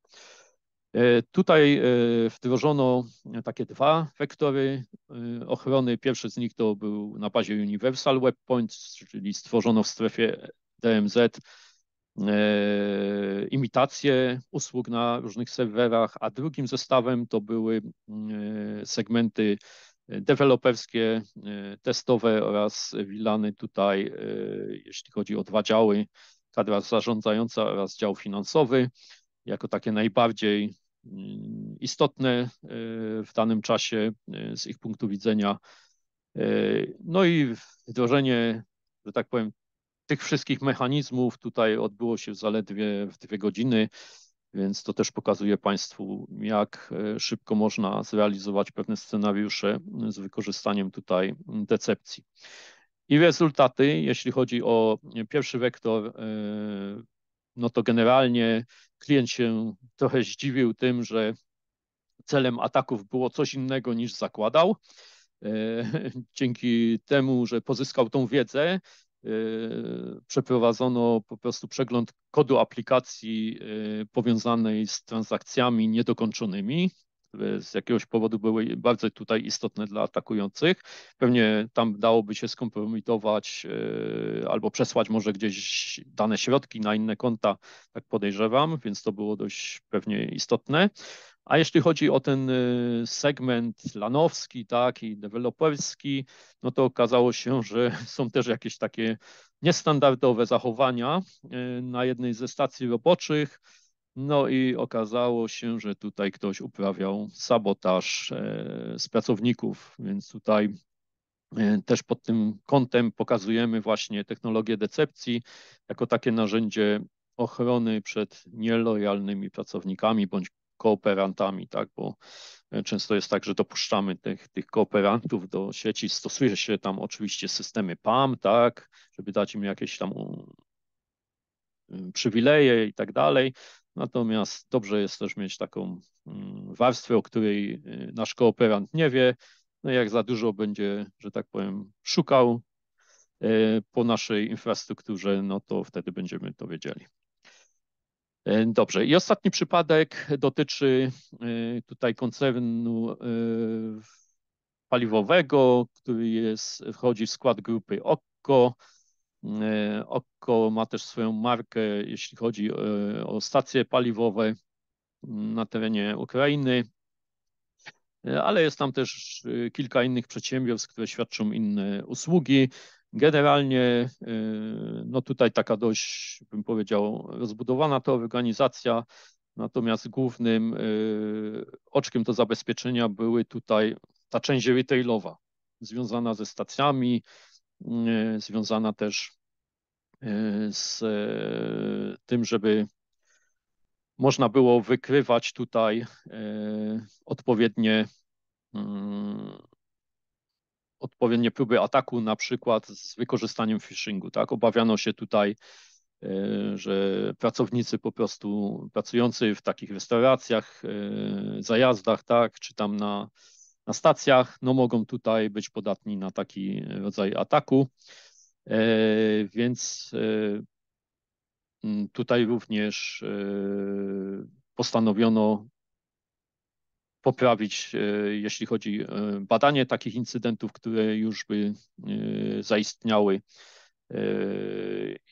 E, tutaj e, wdrożono takie dwa wektory e, ochrony. Pierwszy z nich to był na bazie Universal Web Points, czyli stworzono w strefie DMZ imitację usług na różnych serwerach, a drugim zestawem to były segmenty Y, deweloperskie, y, testowe oraz Wilany tutaj, y, jeśli chodzi o dwa działy, kadra zarządzająca oraz dział finansowy, jako takie najbardziej istotne w danym czasie z ich punktu widzenia. No i wdrożenie, że tak powiem, tych wszystkich mechanizmów tutaj odbyło się zaledwie w dwie godziny. Więc to też pokazuje Państwu, jak e, szybko można zrealizować pewne scenariusze e, z wykorzystaniem tutaj decepcji. I rezultaty, jeśli chodzi o e, pierwszy wektor, no to generalnie klient się trochę zdziwił tym, że celem ataków było coś innego niż zakładał. Dzięki temu, że pozyskał tą wiedzę, Y, przeprowadzono po prostu przegląd kodu aplikacji y, powiązanej z transakcjami niedokończonymi, które y, z jakiegoś powodu były bardzo tutaj istotne dla atakujących. Pewnie tam dałoby się skompromitować albo przesłać może gdzieś dane środki na inne konta, tak podejrzewam, więc to było dość pewnie istotne. A jeśli chodzi o ten y, segment lanowski, tak, i deweloperski, no to okazało się, że są też jakieś takie niestandardowe zachowania y, na jednej ze stacji roboczych. No i okazało się, że tutaj ktoś uprawiał sabotaż e, z pracowników, więc tutaj e, też pod tym kątem pokazujemy właśnie technologię decepcji jako takie narzędzie ochrony przed nielojalnymi pracownikami bądź kooperantami, tak? bo e, często jest tak, że dopuszczamy tych, tych kooperantów do sieci, stosuje się tam oczywiście systemy PAM, tak, żeby dać im jakieś tam y, przywileje i tak dalej. Natomiast dobrze jest też mieć taką mm, warstwę, o której y, nasz kooperant nie wie. No jak za dużo będzie, że tak powiem, szukał e, po naszej infrastrukturze, no to wtedy będziemy to wiedzieli. E, dobrze. I ostatni przypadek dotyczy e, tutaj koncernu e, paliwowego, który jest, wchodzi w skład grupy oko oko ma też swoją markę, jeśli chodzi o stacje paliwowe na terenie Ukrainy, ale jest tam też kilka innych przedsiębiorstw, które świadczą inne usługi. Generalnie y, no tutaj taka dość, bym powiedział, rozbudowana to organizacja, natomiast głównym y, oczkiem do zabezpieczenia były tutaj ta część retailowa, związana ze stacjami, y, związana też z e, tym, żeby można było wykrywać tutaj e, odpowiednie mm, odpowiednie próby ataku, na przykład z wykorzystaniem phishingu. Tak? Obawiano się tutaj, e, że pracownicy po prostu pracujący w takich restauracjach, e, zajazdach, tak, czy tam na, na stacjach, no mogą tutaj być podatni na taki rodzaj ataku. E, więc tutaj również postanowiono poprawić, e, jeśli chodzi o e, badanie takich incydentów, które już by e, zaistniały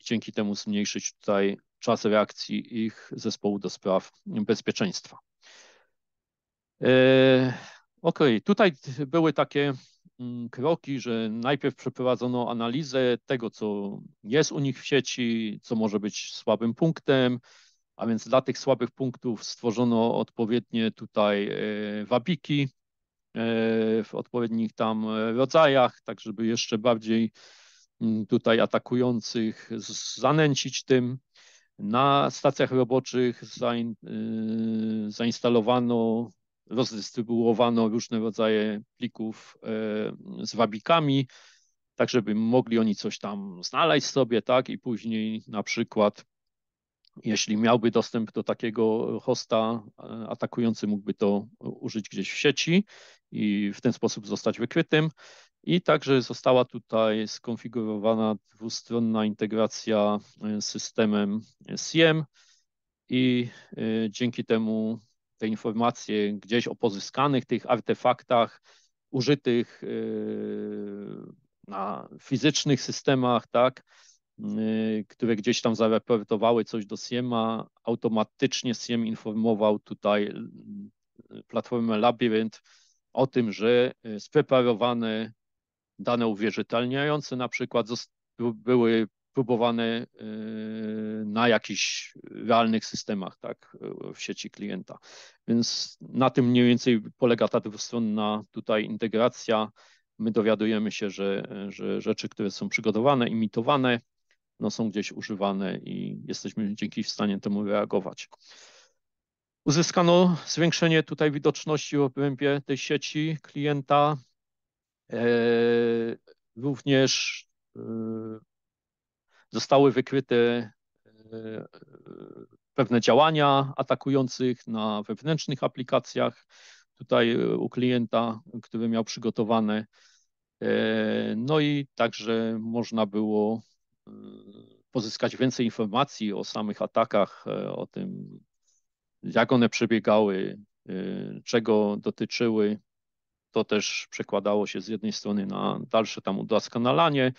i dzięki temu zmniejszyć tutaj czas reakcji ich zespołu do spraw bezpieczeństwa. Ok, tutaj były takie mm, kroki, że najpierw przeprowadzono analizę tego, co jest u nich w sieci, co może być słabym punktem, a więc dla tych słabych punktów stworzono odpowiednie tutaj e, wabiki e, w odpowiednich tam e, rodzajach, tak żeby jeszcze bardziej mm, tutaj atakujących zanęcić tym. Na stacjach roboczych zainstalowano, rozdystrybuowano różne rodzaje plików z wabikami, tak żeby mogli oni coś tam znaleźć sobie, tak, i później na przykład jeśli miałby dostęp do takiego hosta, e, atakujący mógłby to użyć gdzieś w sieci i w ten sposób zostać wykrytym. I także została tutaj skonfigurowana dwustronna integracja e, z systemem SIEM i e dzięki temu te informacje gdzieś o pozyskanych tych artefaktach użytych na fizycznych systemach, tak, Y, które gdzieś tam zareportowały coś do SIEMA, automatycznie SIEM informował tutaj y, y, platformę Labyrinth o tym, że spreparowane dane uwierzytelniające na przykład były próbowane na jakichś realnych systemach tak, w sieci klienta. Więc na tym mniej więcej polega ta dwustronna tutaj integracja. My dowiadujemy się, że, że rzeczy, które są przygotowane, imitowane, no, są gdzieś używane i jesteśmy dzięki w stanie temu reagować. Uzyskano zwiększenie tutaj widoczności w obrębie tej sieci klienta, e, również e, zostały wykryte e, pewne działania atakujących na wewnętrznych aplikacjach. Tutaj u klienta, który miał przygotowane. No i także można było pozyskać więcej informacji o samych atakach, e, o tym, jak one przebiegały, e, czego dotyczyły. To też przekładało się z jednej strony na dalsze tam udoskonalanie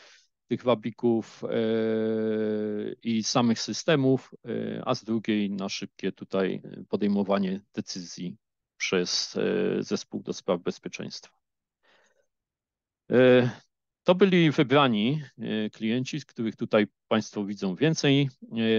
tych wabików e, i samych systemów, a z drugiej na szybkie tutaj podejmowanie decyzji przez zespół do spraw bezpieczeństwa. To byli wybrani e, klienci, z których tutaj Państwo widzą więcej.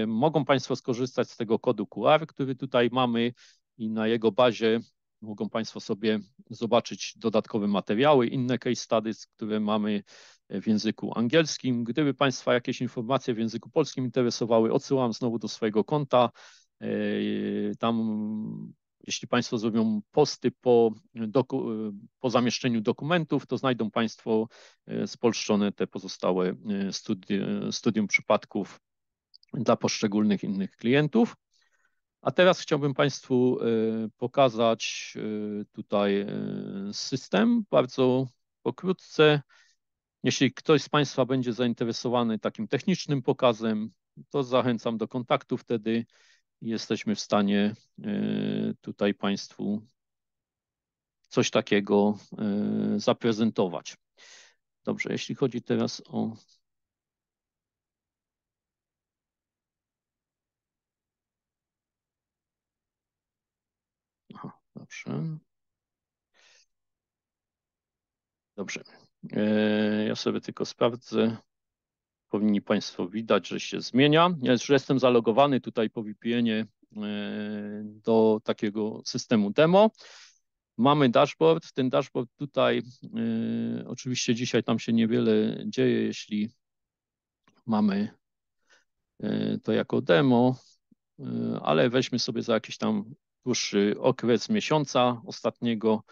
E, mogą Państwo skorzystać z tego kodu QR, który tutaj mamy i na jego bazie mogą Państwo sobie zobaczyć dodatkowe materiały, inne case studies, które mamy e, w języku angielskim. Gdyby Państwa jakieś informacje w języku polskim interesowały, odsyłam znowu do swojego konta. Tam jeśli Państwo zrobią posty po, doku, po zamieszczeniu dokumentów, to znajdą Państwo e, spolszczone te pozostałe e, studi studium przypadków dla poszczególnych innych klientów. A teraz chciałbym Państwu e, pokazać tutaj system bardzo pokrótce. Jeśli ktoś z Państwa będzie zainteresowany takim technicznym pokazem, to zachęcam do kontaktu wtedy jesteśmy w stanie e, tutaj Państwu coś takiego e, zaprezentować. Dobrze, jeśli chodzi teraz o Aha, Dobrze. Dobrze. E, ja sobie tylko sprawdzę powinni Państwo widać, że się zmienia. Ja już jestem zalogowany tutaj po vpn e, do takiego systemu demo. Mamy dashboard. Ten dashboard tutaj, e, oczywiście dzisiaj tam się niewiele dzieje, jeśli mamy e, to jako demo, ale weźmy sobie za jakiś tam dłuższy okres miesiąca ostatniego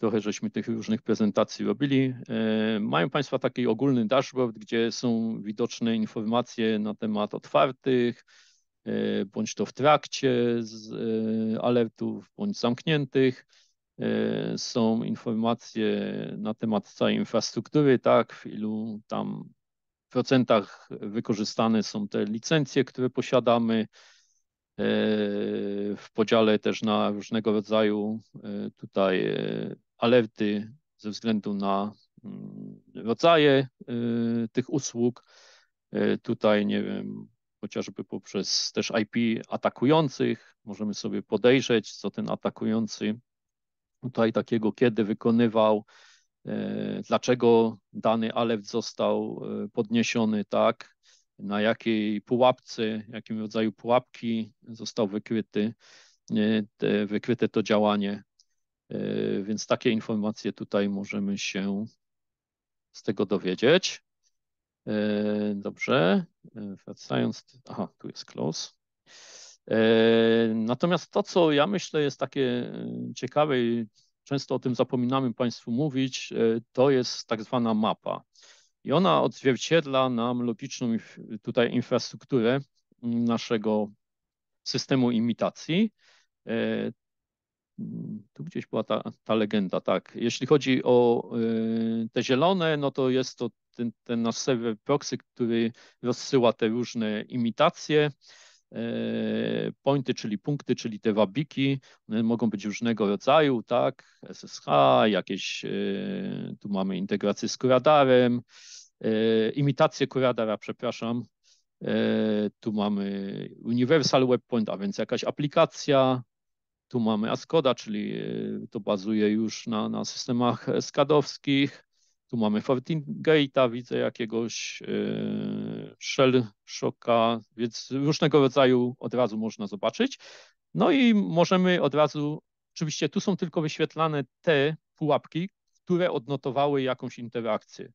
trochę żeśmy tych różnych prezentacji robili. E, mają Państwo taki ogólny dashboard, gdzie są widoczne informacje na temat otwartych, e, bądź to w trakcie z e, alertów, bądź zamkniętych. Są informacje na temat całej infrastruktury, tak, w ilu tam procentach wykorzystane są te licencje, które posiadamy, E, w podziale też na różnego rodzaju e, tutaj e, alerty ze względu na mm, rodzaje tych usług. Tutaj, nie wiem, chociażby poprzez też IP atakujących, możemy sobie podejrzeć, co ten atakujący tutaj takiego kiedy wykonywał, dlaczego dany alert został podniesiony, tak, na jakiej pułapce, jakim rodzaju pułapki został wykryty, e, te, wykryte to działanie. E, więc takie informacje tutaj możemy się z tego dowiedzieć. E, dobrze, wracając, aha, tu jest close. Natomiast to, co ja myślę jest takie ciekawe i często o tym zapominamy Państwu mówić, to jest tak zwana mapa. I ona odzwierciedla nam logiczną tutaj infrastrukturę mm, naszego systemu imitacji. E, mm, tu gdzieś była ta, ta legenda, tak. Jeśli chodzi o e, te zielone, no to jest to ten, ten nasz serwer proxy, który rozsyła te różne imitacje. E, pointy, czyli punkty, czyli te wabiki, e, mogą być różnego rodzaju, tak, SSH, jakieś, e, tu mamy integrację z kuradarem, imitację kuradara, przepraszam, tu mamy Universal web point a więc jakaś aplikacja, tu mamy ASCODA, czyli to bazuje już na, na systemach skadowskich, tu mamy Fortingate'a, widzę jakiegoś yy, Shell Shocka, więc różnego rodzaju od razu można zobaczyć. No i możemy od razu, oczywiście tu są tylko wyświetlane te pułapki, które odnotowały jakąś interakcję.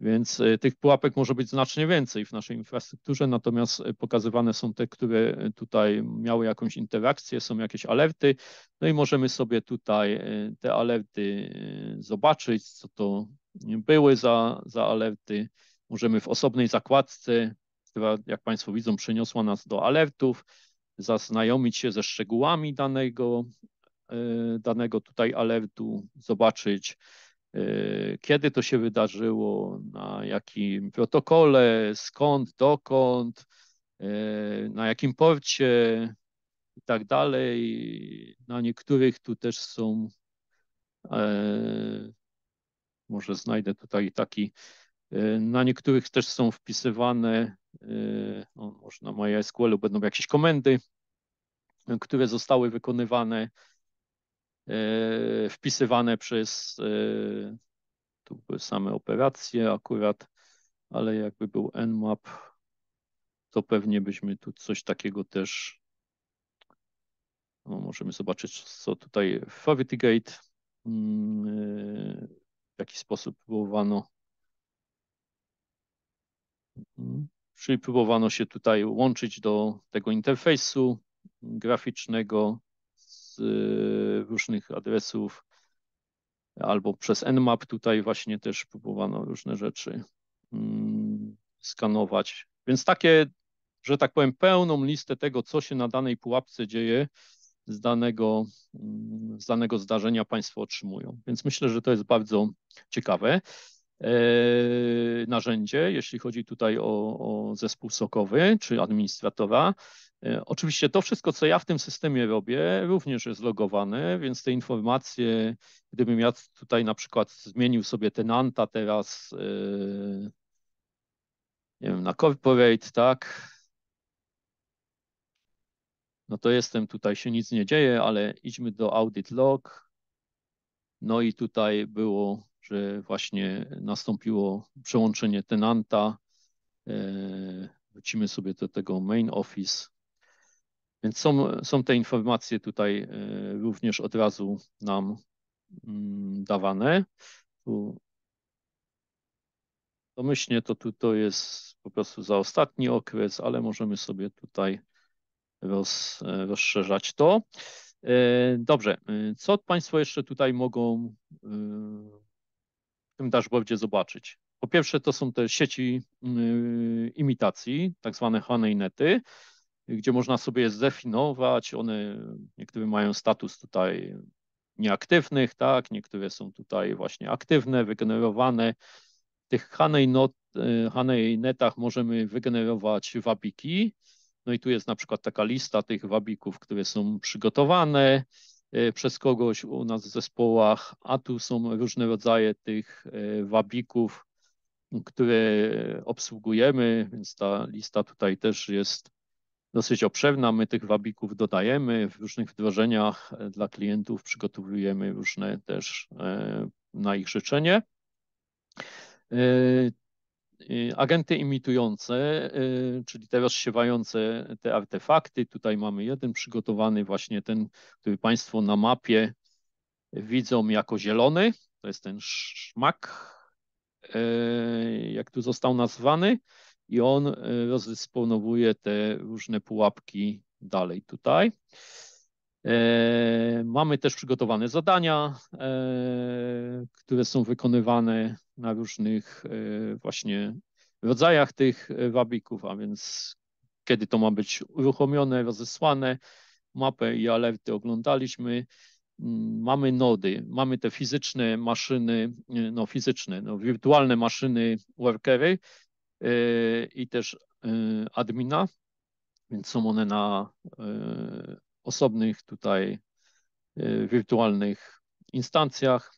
Więc e, tych pułapek może być znacznie więcej w naszej infrastrukturze, natomiast e, pokazywane są te, które tutaj miały jakąś interakcję, są jakieś alerty, no i możemy sobie tutaj te alerty zobaczyć, co to były za, za alerty. Możemy w osobnej zakładce, która jak Państwo widzą przeniosła nas do alertów, zaznajomić się ze szczegółami danego, e, danego tutaj alertu, zobaczyć e, kiedy to się wydarzyło, na jakim protokole, skąd, dokąd, e, na jakim porcie i tak dalej. Na niektórych tu też są może znajdę tutaj taki, y, na niektórych też są wpisywane, y, może na MySQL-u będą jakieś komendy, które zostały wykonywane, y, wpisywane przez, tu były same operacje akurat, ale jakby był nmap, to pewnie byśmy tu coś takiego też, no, możemy zobaczyć, co tutaj Favitigate, mm, jaki sposób próbowano. Mhm, czyli próbowano się tutaj łączyć do tego interfejsu graficznego z e, różnych adresów albo przez Nmap tutaj właśnie też próbowano różne rzeczy mm, skanować. Więc takie, że tak powiem, pełną listę tego, co się na danej pułapce dzieje, z danego, mm, z danego zdarzenia Państwo otrzymują. Więc myślę, że to jest bardzo ciekawe e, narzędzie, jeśli chodzi tutaj o, o zespół sokowy czy administratora. E, oczywiście to wszystko, co ja w tym systemie robię, również jest logowane, więc te informacje, gdybym ja tutaj na przykład zmienił sobie tenanta teraz, e, nie wiem, na corporate, tak, no to jestem tutaj, się nic nie dzieje, ale idźmy do audit log. No i tutaj było, że właśnie nastąpiło przełączenie tenanta. E, wrócimy sobie do tego main office. Więc są, są te informacje tutaj e, również od razu nam mm, dawane. Tu domyślnie to, to jest po prostu za ostatni okres, ale możemy sobie tutaj roz, rozszerzać to. E, dobrze, e, co Państwo jeszcze tutaj mogą e, w tym dashboardzie zobaczyć? Po pierwsze to są te sieci imitacji, tak zwane honeynety, gdzie można sobie je zdefiniować, one niektóre mają status tutaj nieaktywnych, tak, niektóre są tutaj właśnie aktywne, wygenerowane. W tych honey, netach możemy wygenerować wabiki, no i tu jest na przykład taka lista tych wabików, które są przygotowane e, przez kogoś u nas w zespołach, a tu są różne rodzaje tych e, wabików, które obsługujemy, więc ta lista tutaj też jest dosyć obszerna. My tych wabików dodajemy w różnych wdrożeniach e, dla klientów, przygotowujemy różne też na ich życzenie. Y, agenty imitujące, y, czyli te rozsiewające te artefakty. Tutaj mamy jeden przygotowany, właśnie ten, który Państwo na mapie widzą jako zielony. To jest ten szmak, y, jak tu został nazwany, i on rozdysponowuje te różne pułapki dalej tutaj. E, mamy też przygotowane zadania, e, które są wykonywane na różnych e, właśnie rodzajach tych e, wabików, a więc kiedy to ma być uruchomione, rozesłane, mapę i alerty oglądaliśmy. Mm, mamy nody, mamy te fizyczne maszyny, e, no fizyczne, no wirtualne maszyny workery i też admina, więc są one na osobnych tutaj wirtualnych instancjach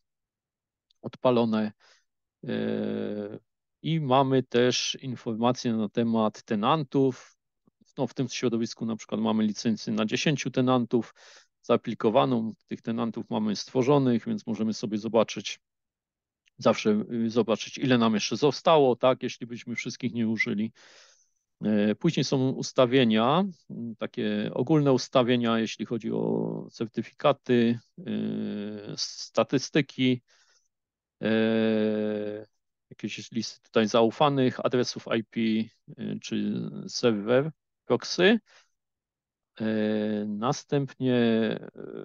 odpalone. Yy, I mamy też informacje na temat tenantów. No, w tym środowisku na przykład mamy licencję na 10 tenantów zaaplikowaną. Tych tenantów mamy stworzonych, więc możemy sobie zobaczyć, zawsze yy, zobaczyć, ile nam jeszcze zostało, tak, jeśli byśmy wszystkich nie użyli. Yy, później są ustawienia, takie ogólne ustawienia, jeśli chodzi o certyfikaty, statystyki, E, jakieś listy tutaj zaufanych, adresów IP e, czy serwer proxy. E, następnie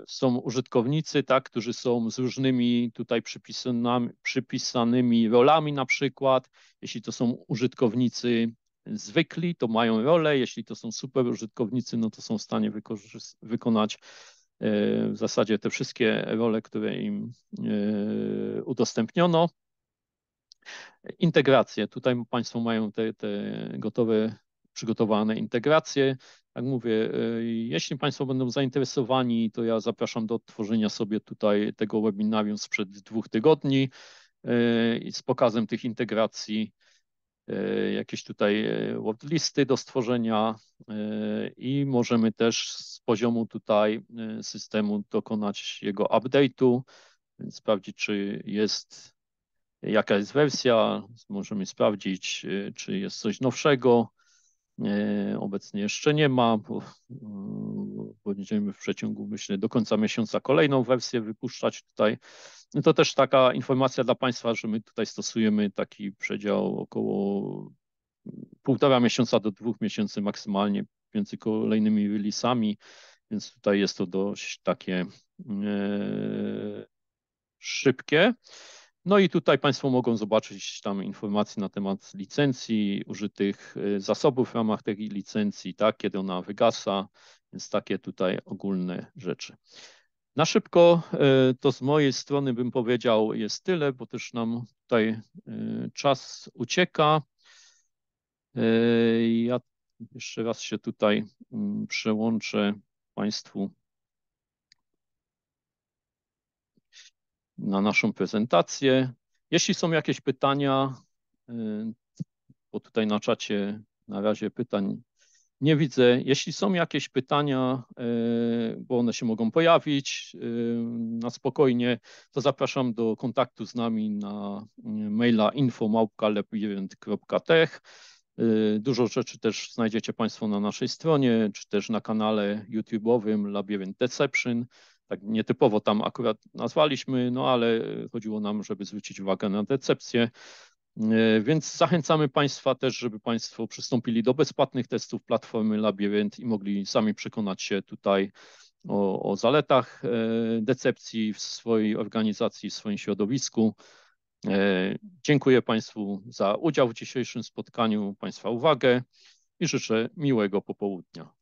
są użytkownicy, tak, którzy są z różnymi tutaj przypisanymi, przypisanymi rolami na przykład. Jeśli to są użytkownicy zwykli, to mają rolę, jeśli to są super użytkownicy, no to są w stanie wykonać w zasadzie te wszystkie role, które im e, udostępniono. Integracje. Tutaj Państwo mają te, te gotowe, przygotowane integracje. Jak mówię, e, jeśli Państwo będą zainteresowani, to ja zapraszam do odtworzenia sobie tutaj tego webinarium sprzed dwóch tygodni e, z pokazem tych integracji E, jakieś tutaj e, listy do stworzenia e, i możemy też z poziomu tutaj systemu dokonać jego update'u, sprawdzić, czy jest, jaka jest wersja, możemy sprawdzić, czy jest coś nowszego. Obecnie jeszcze nie ma, bo mm, będziemy w przeciągu, myślę, do końca miesiąca kolejną wersję wypuszczać tutaj. No to też taka informacja dla Państwa, że my tutaj stosujemy taki przedział około mm, półtora miesiąca do dwóch miesięcy maksymalnie między kolejnymi releasami, więc tutaj jest to dość takie e, szybkie. No i tutaj Państwo mogą zobaczyć tam informacje na temat licencji, użytych e, zasobów w ramach tej licencji, tak, kiedy ona wygasa, więc takie tutaj ogólne rzeczy. Na szybko e, to z mojej strony bym powiedział jest tyle, bo też nam tutaj e, czas ucieka. E, ja jeszcze raz się tutaj mm, przełączę Państwu na naszą prezentację. Jeśli są jakieś pytania, bo tutaj na czacie na razie pytań nie widzę. Jeśli są jakieś pytania, e, bo one się mogą pojawić e, na spokojnie, to zapraszam do kontaktu z nami na mm, maila info.małpka.lab.tech. E, dużo rzeczy też znajdziecie Państwo na naszej stronie, czy też na kanale YouTube'owym Labyrinth Deception. Tak nietypowo tam akurat nazwaliśmy, no ale chodziło nam, żeby zwrócić uwagę na decepcję. E, więc zachęcamy Państwa też, żeby Państwo przystąpili do bezpłatnych testów platformy Labirynt i mogli sami przekonać się tutaj o, o zaletach e, decepcji w swojej organizacji, w swoim środowisku. E, dziękuję Państwu za udział w dzisiejszym spotkaniu, Państwa uwagę i życzę miłego popołudnia.